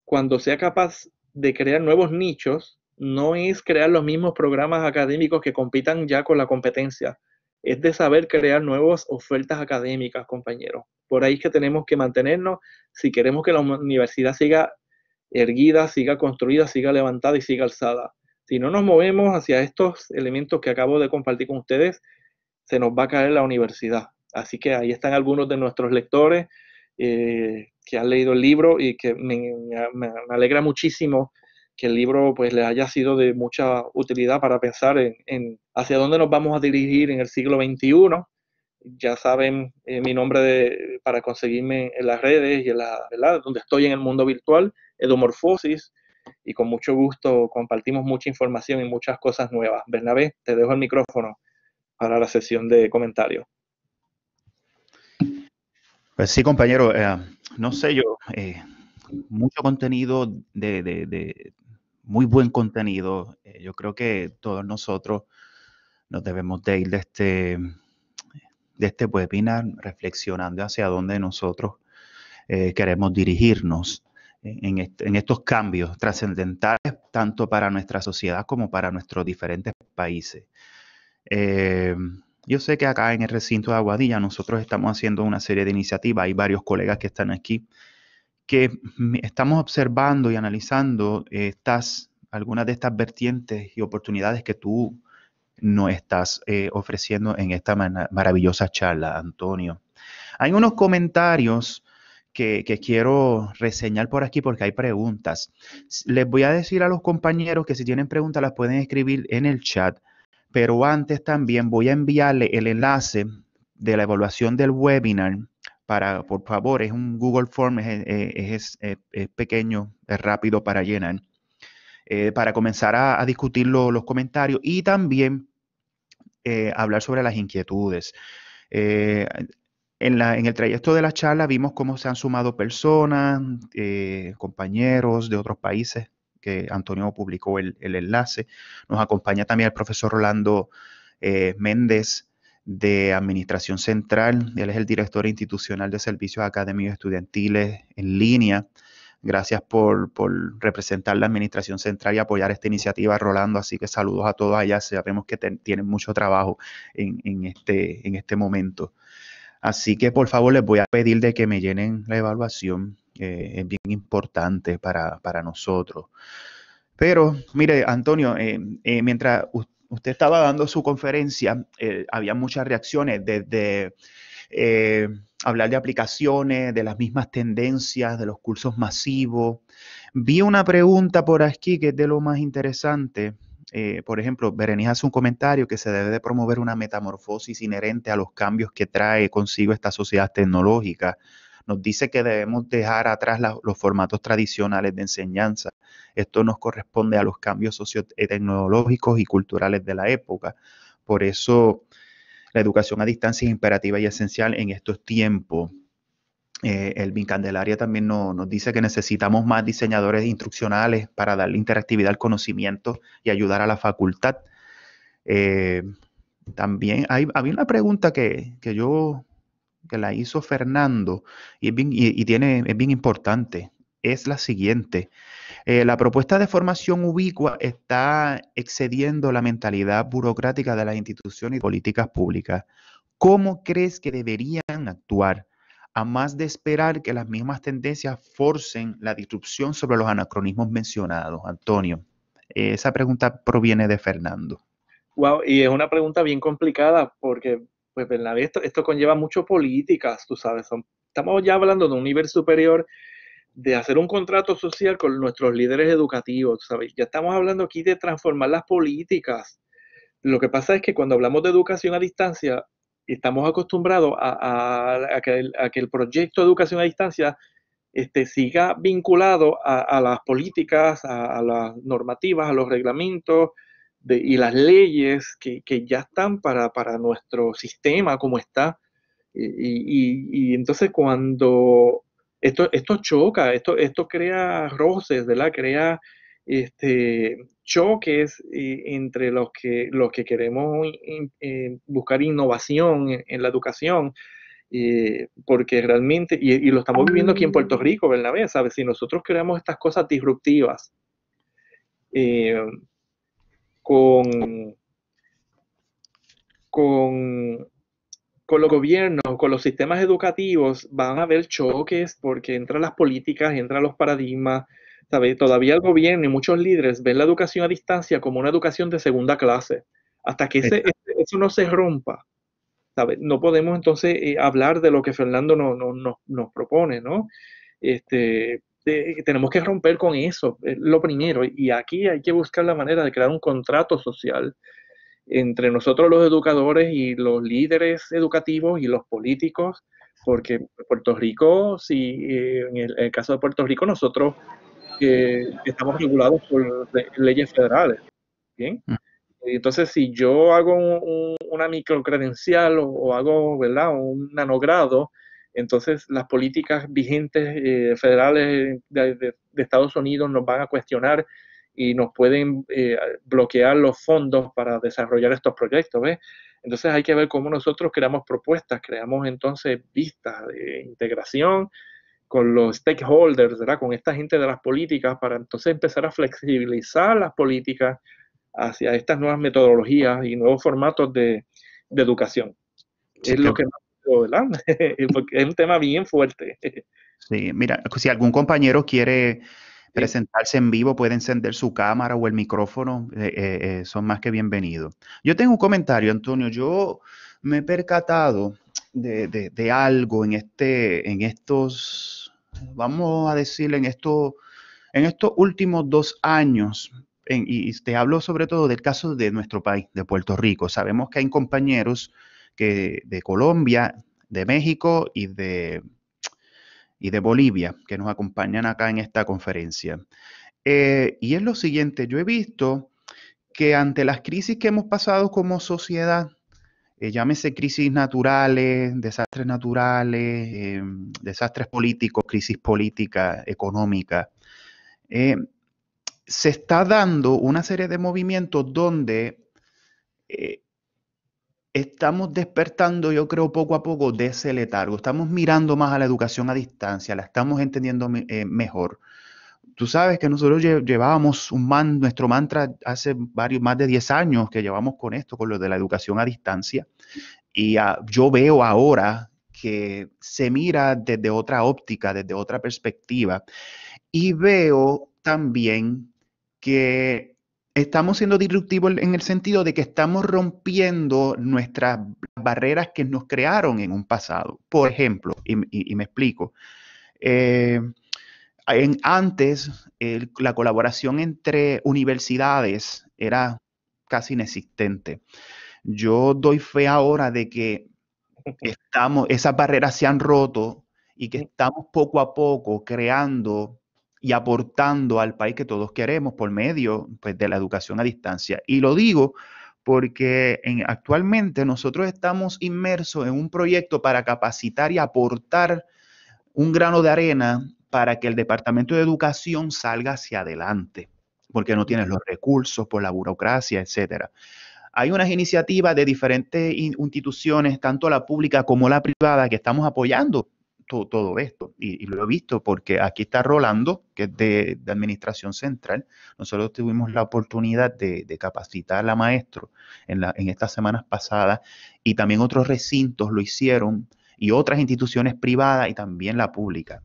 B: cuando sea capaz de crear nuevos nichos, no es crear los mismos programas académicos que compitan ya con la competencia, es de saber crear nuevas ofertas académicas, compañeros. Por ahí es que tenemos que mantenernos si queremos que la universidad siga erguida, siga construida, siga levantada y siga alzada. Si no nos movemos hacia estos elementos que acabo de compartir con ustedes, se nos va a caer la universidad. Así que ahí están algunos de nuestros lectores eh, que han leído el libro y que me, alegra muchísimo que el libro pues les haya sido de mucha utilidad para pensar en, hacia dónde nos vamos a dirigir en el siglo XXI. Ya saben eh, mi nombre de, para conseguirme en las redes y en la, ¿verdad? donde estoy en el mundo virtual, Edomorfosis, y con mucho gusto compartimos mucha información y muchas cosas nuevas. Bernabé, te dejo el micrófono para la sesión de comentarios.
A: Pues sí, compañero, eh, no sé yo, eh, mucho contenido de, muy buen contenido. Eh, yo creo que todos nosotros nos debemos de ir de este, de este webinar reflexionando hacia dónde nosotros queremos dirigirnos en, en estos cambios trascendentales, tanto para nuestra sociedad como para nuestros diferentes países. Yo sé que acá en el recinto de Aguadilla nosotros estamos haciendo una serie de iniciativas, hay varios colegas que están aquí, que estamos observando y analizando eh, estas, algunas de estas vertientes y oportunidades que tú nos estás eh, ofreciendo en esta maravillosa charla, Antonio. Hay unos comentarios que, que, quiero reseñar por aquí porque hay preguntas. Les voy a decir a los compañeros que si tienen preguntas las pueden escribir en el chat. Pero antes también voy a enviarle el enlace de la evaluación del webinar para, por favor, es un Google Form, es, pequeño, es rápido para llenar, eh, para comenzar a, discutir los comentarios y también eh, hablar sobre las inquietudes. Eh, en, el trayecto de la charla vimos cómo se han sumado personas, compañeros de otros países que Antonio publicó el, enlace. Nos acompaña también el profesor Rolando eh, Méndez de Administración Central. Él es el director institucional de servicios académicos estudiantiles en línea. Gracias por, representar la Administración Central y apoyar esta iniciativa, Rolando. Así que saludos a todos allá. Sabemos que tienen mucho trabajo en, este, en este momento. Así que por favor les voy a pedir de que me llenen la evaluación eh, es bien importante para, nosotros. Pero, mire, Antonio, eh, eh, mientras usted estaba dando su conferencia, había muchas reacciones desde hablar de aplicaciones, de las mismas tendencias, de los cursos masivos. Vi una pregunta por aquí que es de lo más interesante. por ejemplo, Berenice hace un comentario que se debe de promover una metamorfosis inherente a los cambios que trae consigo esta sociedad tecnológica nos dice que debemos dejar atrás los formatos tradicionales de enseñanza. Esto nos corresponde a los cambios sociotecnológicos y culturales de la época. Por eso la educación a distancia es imperativa y esencial en estos tiempos. Eh, el vincandelaria también nos dice que necesitamos más diseñadores instruccionales para darle interactividad al conocimiento y ayudar a la facultad. Eh, también hay, había una pregunta que, que, yo que la hizo Fernando y, es bien, y, tiene, bien importante es la siguiente. Eh, la propuesta de formación ubicua está excediendo la mentalidad burocrática de las instituciones y políticas públicas. ¿Cómo crees que deberían actuar? A más de esperar que las mismas tendencias forcen la disrupción sobre los anacronismos mencionados. Antonio, esa pregunta proviene de Fernando.
B: Wow, y es una pregunta bien complicada porque pues Bernadette esto, esto conlleva mucho políticas, tú sabes, estamos ya hablando de un nivel superior de hacer un contrato social con nuestros líderes educativos, tú ¿sabes? Ya estamos hablando aquí de transformar las políticas. Lo que pasa es que cuando hablamos de educación a distancia, estamos acostumbrados a, que, el, proyecto de educación a distancia este, siga vinculado a, las políticas, a, las normativas, a los reglamentos, y las leyes que, ya están para, nuestro sistema como está. Y, entonces cuando esto, esto choca, esto, esto crea roces, ¿verdad? Crea este, choques eh, entre los que, los que queremos eh, buscar innovación en, la educación, eh, porque realmente, y, y, lo estamos viviendo aquí en mm. Puerto Rico, Bernabé, ¿sabes? Si nosotros creamos estas cosas disruptivas, con, con, los gobiernos, con los sistemas educativos, van a haber choques porque entran las políticas, entran los paradigmas. ¿sabes? Todavía el gobierno y muchos líderes ven la educación a distancia como una educación de segunda clase. Hasta que eso no se rompa, no podemos entonces eh, hablar de lo que Fernando nos propone, ¿no? Este, eh, tenemos que romper con eso, eh, lo primero. Y aquí hay que buscar la manera de crear un contrato social entre nosotros los educadores y los líderes educativos y los políticos, porque Puerto Rico, si eh, en, el, caso de Puerto Rico, nosotros estamos regulados por leyes federales. Bien. Mm. Entonces, si yo hago una microcredencial credencial o, hago ¿verdad? un nanogrado, entonces, las políticas vigentes eh, federales de, Estados Unidos nos van a cuestionar y nos pueden eh, bloquear los fondos para desarrollar estos proyectos. ¿ves? Entonces, hay que ver cómo nosotros creamos propuestas, creamos entonces vistas de integración con los stakeholders, ¿verdad? con esta gente de las políticas, para entonces empezar a flexibilizar las políticas hacia estas nuevas metodologías y nuevos formatos de, educación. es lo que [LAUGHS] Porque es un tema bien fuerte.
A: Sí, mira, si algún compañero quiere presentarse en vivo, puede encender su cámara o el micrófono, eh, eh, eh, son más que bienvenidos. Yo tengo un comentario, Antonio. Yo me he percatado de, de, algo en, este, en estos, vamos a decirle en, esto, en estos últimos dos años. y te hablo sobre todo del caso de nuestro país, de Puerto Rico. Sabemos que hay compañeros de Colombia, de México y de, y de Bolivia, que nos acompañan acá en esta conferencia. Eh, y es lo siguiente, yo he visto que ante las crisis que hemos pasado como sociedad, eh, llámese crisis naturales, desastres naturales, eh, desastres políticos, crisis política, económica, se está dando una serie de movimientos donde estamos despertando, yo creo, poco a poco de ese letargo. Estamos mirando más a la educación a distancia, la estamos entendiendo eh, mejor. Tú sabes que nosotros llevábamos nuestro mantra hace varios, más de 10 años que llevamos con esto, con lo de la educación a distancia. Y ah, yo veo ahora que se mira desde otra óptica, desde otra perspectiva. Y veo también que estamos siendo disruptivos en el sentido de que estamos rompiendo nuestras barreras que nos crearon en un pasado. Por ejemplo, y, me explico, eh, antes la colaboración entre universidades era casi inexistente. Yo doy fe ahora de que [LAUGHS] esas barreras se han roto y que estamos poco a poco creando y aportando al país que todos queremos por medio pues, de la educación a distancia. Y lo digo porque actualmente nosotros estamos inmersos en un proyecto para capacitar y aportar un grano de arena para que el Departamento de Educación salga hacia adelante, porque no tienes los recursos, por la burocracia, etcétera. Hay unas iniciativas de diferentes instituciones, tanto la pública como la privada, que estamos apoyando todo, esto. Y, lo he visto porque aquí está Rolando, que es de, Administración Central. Nosotros tuvimos la oportunidad de, capacitar a maestro en, la, en estas semanas pasadas y también otros recintos lo hicieron y otras instituciones privadas y también la pública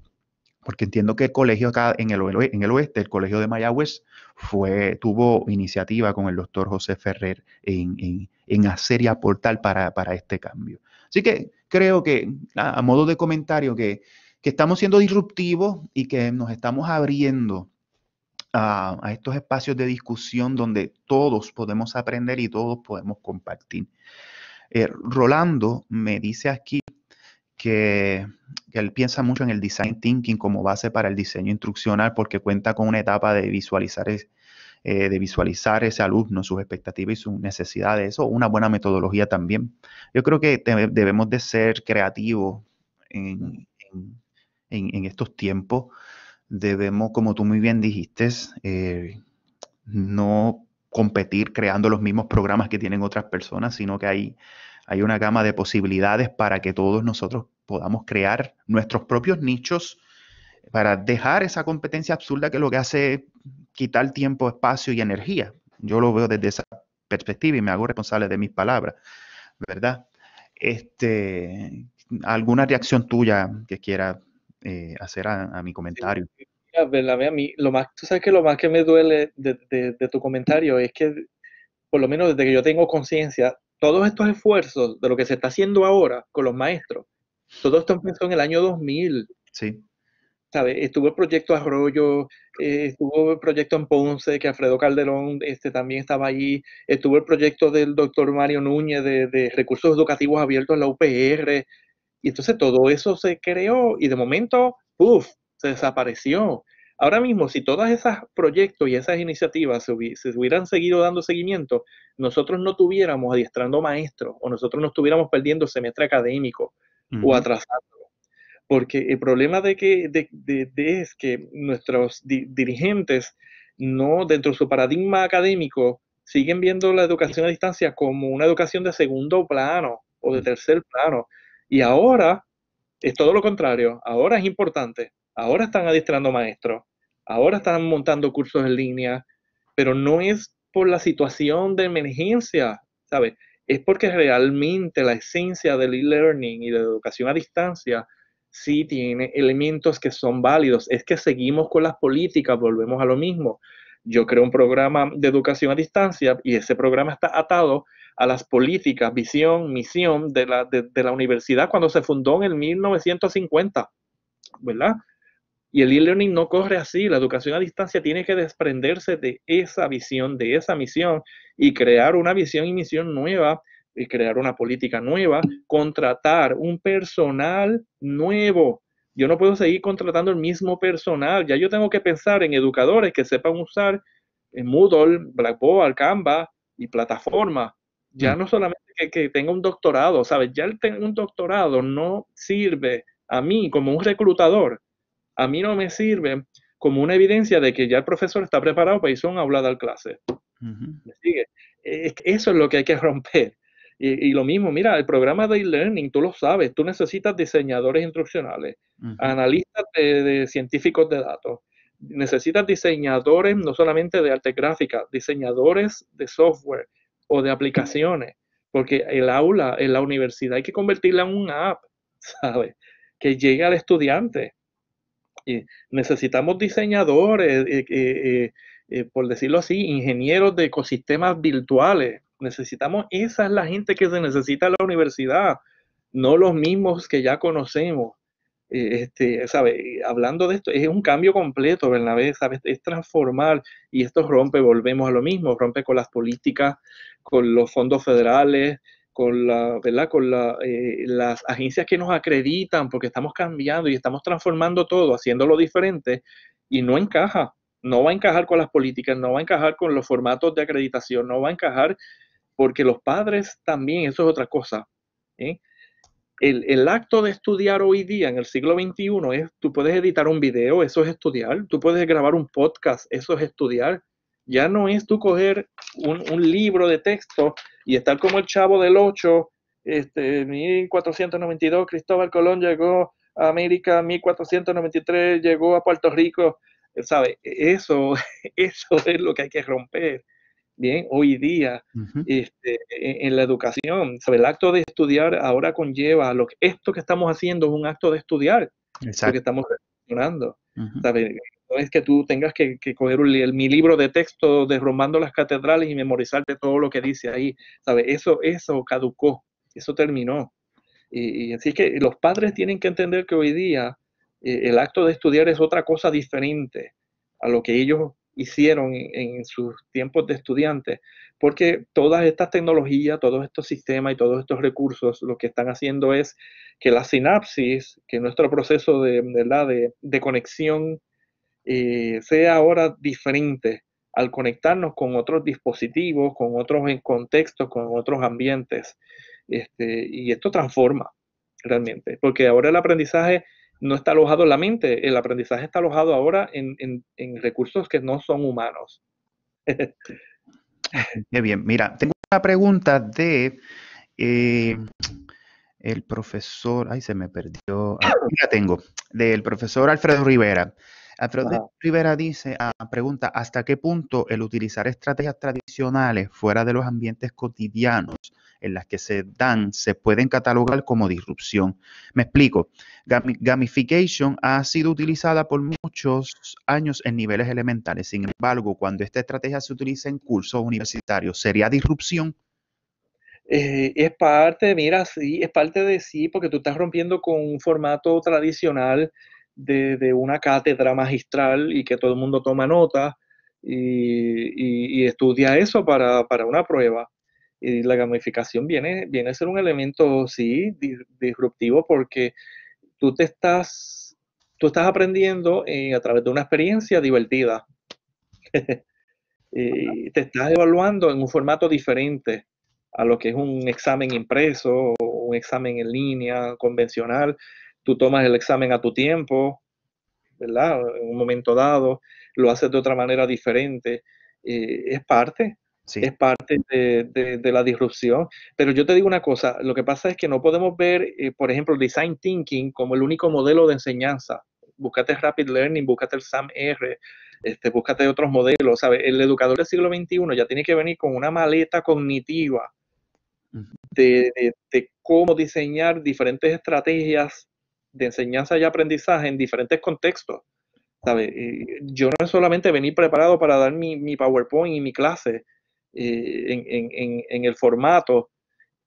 A: porque entiendo que el colegio acá en el, oeste, el colegio de Mayagüez, fue, tuvo iniciativa con el doctor José Ferrer en, hacer y aportar para, para, este cambio. Así que creo que, a, modo de comentario, que, estamos siendo disruptivos y que nos estamos abriendo a, estos espacios de discusión donde todos podemos aprender y todos podemos compartir. Eh, Rolando me dice aquí que, que, él piensa mucho en el design thinking como base para el diseño instruccional porque cuenta con una etapa de visualizar es, eh, de visualizar ese alumno, sus expectativas y sus necesidades, eso, una buena metodología también. Yo creo que debemos de ser creativos en, estos tiempos. Debemos, como tú muy bien dijiste, eh, no competir creando los mismos programas que tienen otras personas, sino que hay, hay una gama de posibilidades para que todos nosotros podamos crear nuestros propios nichos para dejar esa competencia absurda que lo que hace es quitar tiempo, espacio y energía. Yo lo veo desde esa perspectiva y me hago responsable de mis palabras, ¿verdad? Este, ¿Alguna reacción tuya que quiera eh, hacer a, mi comentario?
B: a mí, lo más, sabes que lo más que me duele de, de tu comentario es que, por lo menos desde que yo tengo conciencia, todos estos esfuerzos de lo que se está haciendo ahora con los maestros, todo esto empezó en el año 2000. Sí. Estuvo el proyecto Arroyo, eh, estuvo el proyecto en Ponce, que Alfredo Calderón este, también estaba allí, estuvo el proyecto del doctor Mario Núñez de, recursos educativos abiertos en la UPR, y entonces todo eso se creó y de momento, ¡puf!, se desapareció. Ahora mismo, si todos esos proyectos y esas iniciativas se, hubieran seguido dando seguimiento, nosotros no tuviéramos adiestrando maestros o nosotros no estuviéramos perdiendo semestre académico o atrasando porque el problema de que, es que nuestros dirigentes, no dentro de su paradigma académico, siguen viendo la educación a distancia como una educación de segundo plano o de mm. tercer plano. Y ahora es todo lo contrario. Ahora es importante. Ahora están adiestrando maestros. Ahora están montando cursos en línea. Pero no es por la situación de emergencia, ¿sabes? Es porque realmente la esencia del e-learning y de la educación a distancia sí tiene elementos que son válidos. Es que seguimos con las políticas, volvemos a lo mismo. Yo creo un programa de educación a distancia y ese programa está atado a las políticas, visión, misión de la, universidad cuando se fundó en el 1950, ¿verdad? Y el e-learning no corre así, la educación a distancia tiene que desprenderse de esa visión, de esa misión y crear una visión y misión nueva y crear una política nueva, contratar un personal nuevo. Yo no puedo seguir contratando el mismo personal. Ya yo tengo que pensar en educadores que sepan usar eh, Moodle, Blackboard, Canva y Plataforma Ya mm. no solamente que, tenga un doctorado, ¿sabes? Ya el tener un doctorado no sirve a mí como un reclutador. A mí no me sirve como una evidencia de que ya el profesor está preparado para irse a un clase. Eso es lo que hay que romper. Y, lo mismo, mira, el programa de e-learning, tú lo sabes, tú necesitas diseñadores instruccionales, analistas de, científicos de datos, necesitas diseñadores no solamente de arte gráfica, diseñadores de software o de aplicaciones, porque el aula, en la universidad hay que convertirla en una app, [LAUGHS] ¿sabes? Que llegue al estudiante. Y necesitamos diseñadores, eh, eh, eh, por decirlo así, ingenieros de ecosistemas virtuales necesitamos, esa es la gente que se necesita en la universidad, no los mismos que ya conocemos. Eh, este, ¿sabe? Hablando de esto, es un cambio completo, Bernabé, ¿sabes? Es transformar y esto rompe, volvemos a lo mismo, rompe con las políticas, con los fondos federales, con, la, con eh, las agencias que nos acreditan, porque estamos cambiando y estamos transformando todo, haciéndolo diferente y no encaja, no va a encajar con las políticas, no va a encajar con los formatos de acreditación, no va a encajar porque los padres también, eso es otra cosa. ¿eh? El, acto de estudiar hoy día en el siglo XXI es, tú puedes editar un video, eso es estudiar, tú puedes grabar un podcast, eso es estudiar. Ya no es tú coger un, libro de texto y estar como el chavo del 8, 1492, este, Cristóbal Colón llegó a América, 1493 llegó a Puerto Rico, ¿sabes? Eso, [LAUGHS] eso es lo que hay que romper bien hoy día este, e-, en, la educación. ¿sabe? El acto de estudiar ahora conlleva lo esto que estamos haciendo es un acto de estudiar, Exacto. que estamos relacionando. No es que tú tengas que, que coger un, el, mi libro de texto derrumbando las catedrales y memorizarte todo lo que dice ahí. ¿sabe? Eso, eso caducó, eso terminó. Y, y así que los padres tienen que entender que hoy día eh, el acto de estudiar es otra cosa diferente a lo que ellos hicieron en, sus tiempos de estudiantes, porque todas estas tecnologías, todos estos sistemas y todos estos recursos lo que están haciendo es que la sinapsis, que nuestro proceso de, de, conexión eh, sea ahora diferente al conectarnos con otros dispositivos, con otros eh, contextos, con otros ambientes. Este, y esto transforma realmente, porque ahora el aprendizaje no está alojado en la mente, el aprendizaje está alojado ahora en, recursos que no son humanos. Qué
A: bien, mira, tengo una pregunta de eh, el profesor, ay, se me perdió, ya ah, tengo, del profesor Alfredo Rivera. Alfredo Rivera dice, pregunta, ¿hasta qué punto el utilizar estrategias tradicionales fuera de los ambientes cotidianos en las que se dan se pueden catalogar como disrupción? Me explico, gamification ha sido utilizada por muchos años en niveles elementales, sin embargo, cuando esta estrategia se utiliza en cursos universitarios, ¿sería disrupción?
B: Eh, es parte, mira, sí, es parte de sí, porque tú estás rompiendo con un formato tradicional de, una cátedra magistral y que todo el mundo toma nota y, estudia eso para, para, una prueba. Y la gamificación viene, viene a ser un elemento, sí, disruptivo porque tú te estás, tú estás aprendiendo eh, a través de una experiencia divertida. [LAUGHS] y te estás evaluando en un formato diferente a lo que es un examen impreso o un examen en línea convencional tú tomas el examen a tu tiempo, ¿verdad? En un momento dado, lo haces de otra manera diferente. Eh, es parte, sí. es parte de, la disrupción. Pero yo te digo una cosa, lo que pasa es que no podemos ver, eh, por ejemplo, design thinking como el único modelo de enseñanza. Búscate Rapid Learning, búscate el SAM-R, este, búscate otros modelos. ¿sabes? El educador del siglo XXI ya tiene que venir con una maleta cognitiva de, de cómo diseñar diferentes estrategias de enseñanza y aprendizaje en diferentes contextos. Eh, yo no es solamente venir preparado para dar mi, PowerPoint y mi clase eh, en, el formato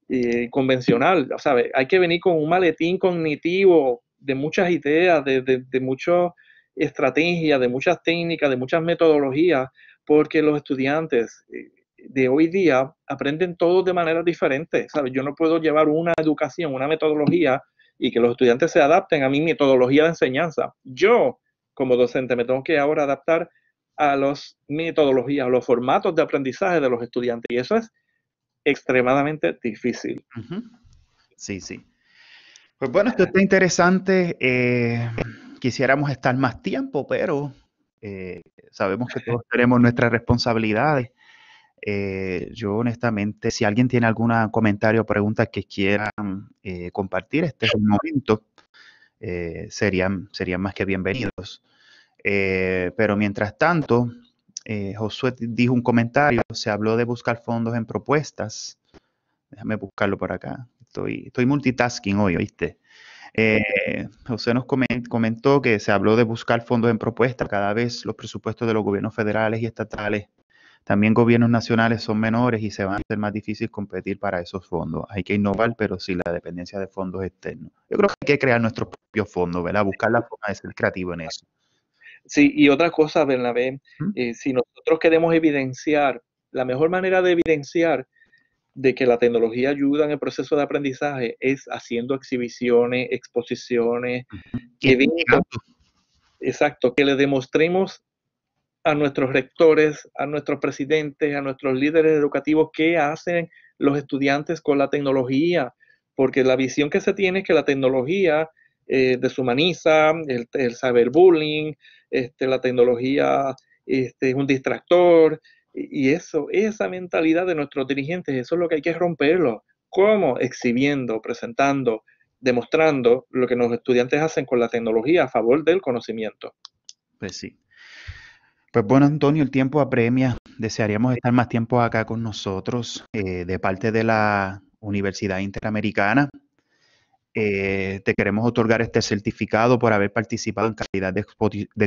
B: eh, convencional. ¿sabe? Hay que venir con un maletín cognitivo de muchas ideas, de, de, muchas estrategias, de muchas técnicas, de muchas metodologías, porque los estudiantes de hoy día aprenden todos de manera diferente, Yo no puedo llevar una educación, una metodología y que los estudiantes se adapten a mi metodología de enseñanza. Yo, como docente, me tengo que ahora adaptar a las metodologías, a los formatos de aprendizaje de los estudiantes. Y eso es extremadamente difícil. Sí, sí.
A: Pues bueno, esto está interesante. Eh, quisiéramos estar más tiempo, pero eh, sabemos que todos tenemos nuestras responsabilidades. Eh, yo honestamente, si alguien tiene algún comentario o pregunta que quieran mm, eh, compartir, este momento. Eh, serían, serían más que bienvenidos. pero mientras tanto, Josué dijo un comentario, se habló de buscar fondos en propuestas. Déjame buscarlo por acá. Estoy, estoy multitasking hoy, ¿oíste? Eh, José nos comentó que se habló de buscar fondos en propuestas. Cada vez los presupuestos de los gobiernos federales y estatales también gobiernos nacionales son menores y se van a hacer más difícil competir para esos fondos. Hay que innovar, pero sin la dependencia de fondos externos. Yo creo que hay que crear nuestros propios fondos, ¿verdad? Buscar la forma de ser creativo en eso.
B: Sí, y otra cosa, Bernabé, eh, si nosotros queremos evidenciar, la mejor manera de evidenciar de que la tecnología ayuda en el proceso de aprendizaje es haciendo exhibiciones, exposiciones, que Exacto, que le demostremos a nuestros rectores, a nuestros presidentes, a nuestros líderes educativos, qué hacen los estudiantes con la tecnología, porque la visión que se tiene es que la tecnología eh, deshumaniza, el, el bullying, este, la tecnología este, es un distractor, y eso, esa mentalidad de nuestros dirigentes, eso es lo que hay que romperlo. ¿Cómo? Exhibiendo, presentando, demostrando lo que los estudiantes hacen con la tecnología a favor del conocimiento.
A: Pues sí. Pues bueno, Antonio, el tiempo apremia. Desearíamos estar más tiempo acá con nosotros eh, de parte de la Universidad Interamericana. Eh, te queremos otorgar este certificado por haber participado en calidad de,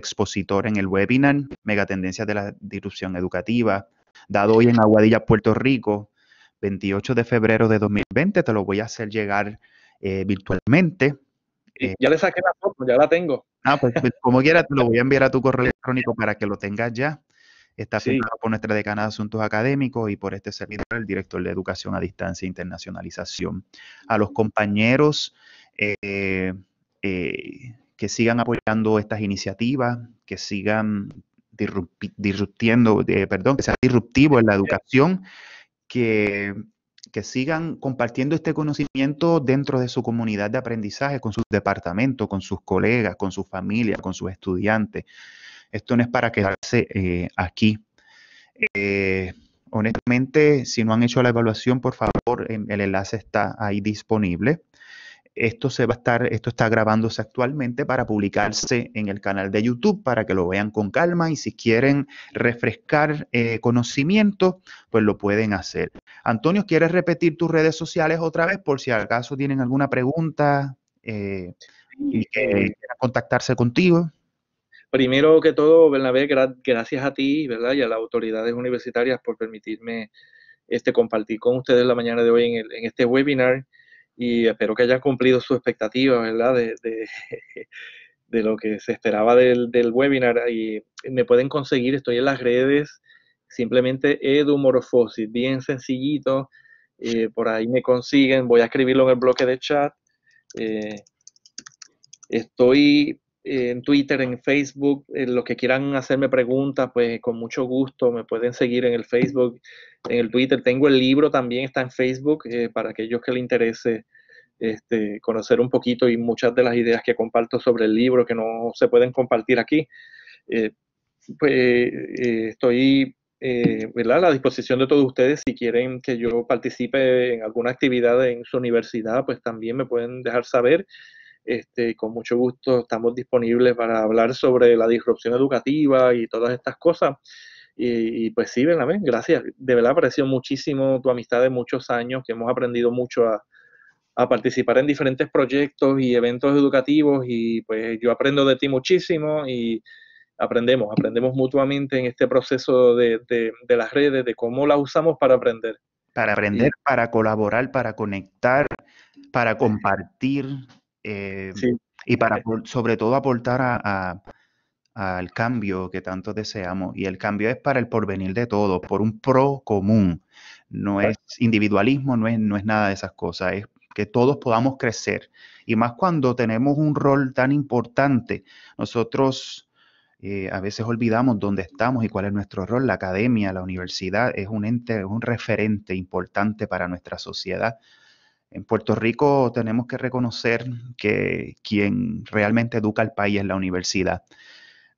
A: expositor en el webinar Megatendencias de la Disrupción Educativa, dado hoy en Aguadilla, Puerto Rico, 28 de febrero de 2020. Te lo voy a hacer llegar eh, virtualmente.
B: Eh, ya le saqué la foto, ya la tengo.
A: Ah, pues, pues [LAUGHS] como quiera, te lo voy a enviar a tu correo electrónico para que lo tengas ya. Está firmado por nuestra decana de Asuntos Académicos y por este servidor, el director de Educación a Distancia e Internacionalización. A los compañeros eh, eh, que sigan apoyando estas iniciativas, que sigan disruptiendo, perdón, que sea disruptivo en la educación, que que sigan compartiendo este conocimiento dentro de su comunidad de aprendizaje, con sus departamentos, con sus colegas, con su familia, con sus estudiantes. Esto no es para quedarse eh, aquí. Eh, honestamente, si no han hecho la evaluación, por favor, em, el enlace está ahí disponible. Esto se va a estar, esto está grabándose actualmente para publicarse en el canal de YouTube para que lo vean con calma y si quieren refrescar eh, conocimiento, pues lo pueden hacer. Antonio, ¿quieres repetir tus redes sociales otra vez por si acaso tienen alguna pregunta eh, y que eh, quieran contactarse contigo?
B: Primero que todo, Bernabé, gracias a ti, ¿verdad? Y a las autoridades universitarias por permitirme este, compartir con ustedes la mañana de hoy en, en este webinar y espero que hayan cumplido su expectativa, ¿verdad? De, de, [LAUGHS] lo que se esperaba del, webinar. Y me pueden conseguir, estoy en las redes, simplemente edumorfosis, bien sencillito. Eh, por ahí me consiguen, voy a escribirlo en el bloque de chat. Eh, estoy en Twitter, en Facebook, los que quieran hacerme preguntas, pues con mucho gusto me pueden seguir en el Facebook, en el Twitter. Tengo el libro también, está en Facebook, eh, para aquellos que les interese este, conocer un poquito y muchas de las ideas que comparto sobre el libro que no se pueden compartir aquí. Eh, pues eh, estoy a la disposición de todos ustedes. Si quieren que yo participe en alguna actividad en su universidad, pues también me pueden dejar saber. Este, con mucho gusto estamos disponibles para hablar sobre la disrupción educativa y todas estas cosas. Y, pues sí, Benamén, gracias. De verdad aprecio muchísimo tu amistad de muchos años, que hemos aprendido mucho a, participar en diferentes proyectos y eventos educativos y pues yo aprendo de ti muchísimo y aprendemos, aprendemos mutuamente en este proceso de, de, las redes, de cómo las usamos para aprender.
A: Para aprender, para colaborar, para conectar, para compartir, eh, y para, eh. sobre todo, aportar al cambio que tanto deseamos. Y el cambio es para el porvenir de todos, por un pro común. No es individualismo, no es, no es nada de esas cosas, es que todos podamos crecer. Y más cuando tenemos un rol tan importante, nosotros eh, a veces olvidamos dónde estamos y cuál es nuestro rol. La academia, la universidad es un ente, es un referente importante para nuestra sociedad. En Puerto Rico tenemos que reconocer que quien realmente educa al país es la universidad.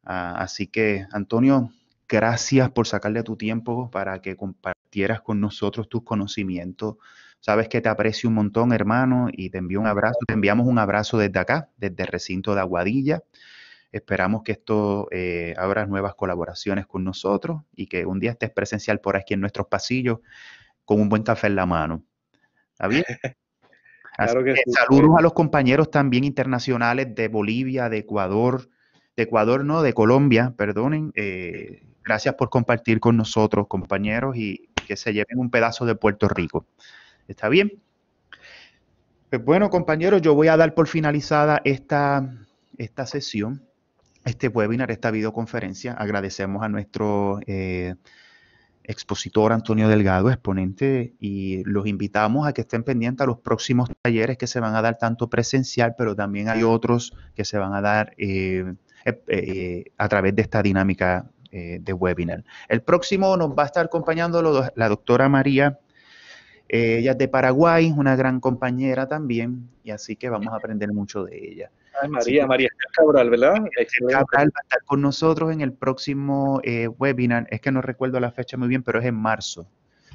A: Ah, así que, Antonio, gracias por sacarle tu tiempo para que compartieras con nosotros tus conocimientos. Sabes que te aprecio un montón, hermano, y te envío un abrazo. Te enviamos un abrazo desde acá, desde el recinto de Aguadilla. Esperamos que esto eh, abra nuevas colaboraciones con nosotros y que un día estés presencial por aquí en nuestros pasillos con un buen café en la mano. ¿Está bien? [LAUGHS] saludos a los compañeros también internacionales de Bolivia, de Ecuador, de Ecuador, no, de Colombia, perdonen. Eh, gracias por compartir con nosotros, compañeros, y que se lleven un pedazo de Puerto Rico. ¿Está bien? Pues bueno, compañeros, yo voy a dar por finalizada esta, esta sesión, este webinar, esta videoconferencia. Agradecemos a nuestros eh, expositor Antonio Delgado exponente, y los invitamos a que estén pendientes a los próximos talleres que se van a dar tanto presencial, pero también hay otros que se van a dar eh, eh, eh, a través de esta dinámica de webinar. El próximo nos va a estar acompañando la doctora María. ella es de Paraguay, una gran compañera también, y así que vamos a aprender mucho de ella.
B: María, María Estel Cabral, ¿verdad?
A: Cabral va a estar con nosotros en el próximo eh, webinar. Es que no recuerdo la fecha muy bien, pero es en marzo.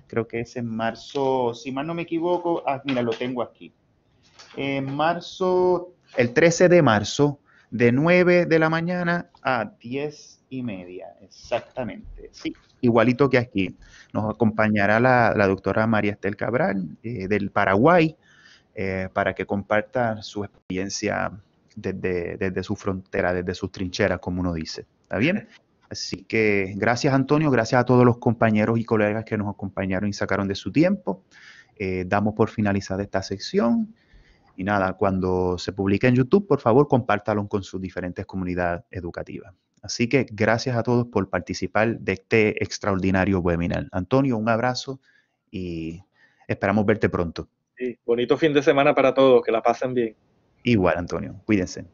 A: Creo que es en marzo, si mal no me equivoco, ah, mira, lo tengo aquí. En marzo, el 13 de marzo, de 9 de la mañana a 10 y media, exactamente. Sí, igualito que aquí. Nos acompañará la, doctora María Estel Cabral eh, del Paraguay eh, para que comparta su experiencia desde, desde su frontera, desde sus trincheras, como uno dice. ¿Está bien? Así que gracias Antonio, gracias a todos los compañeros y colegas que nos acompañaron y sacaron de su tiempo. Eh, damos por finalizada esta sección. Y nada, cuando se publique en YouTube, por favor, compártalo con sus diferentes comunidades educativas. Así que gracias a todos por participar de este extraordinario webinar. Antonio, un abrazo y esperamos verte pronto.
B: Sí, bonito fin de semana para todos, que la pasen bien
A: igual, Antonio. Cuídense.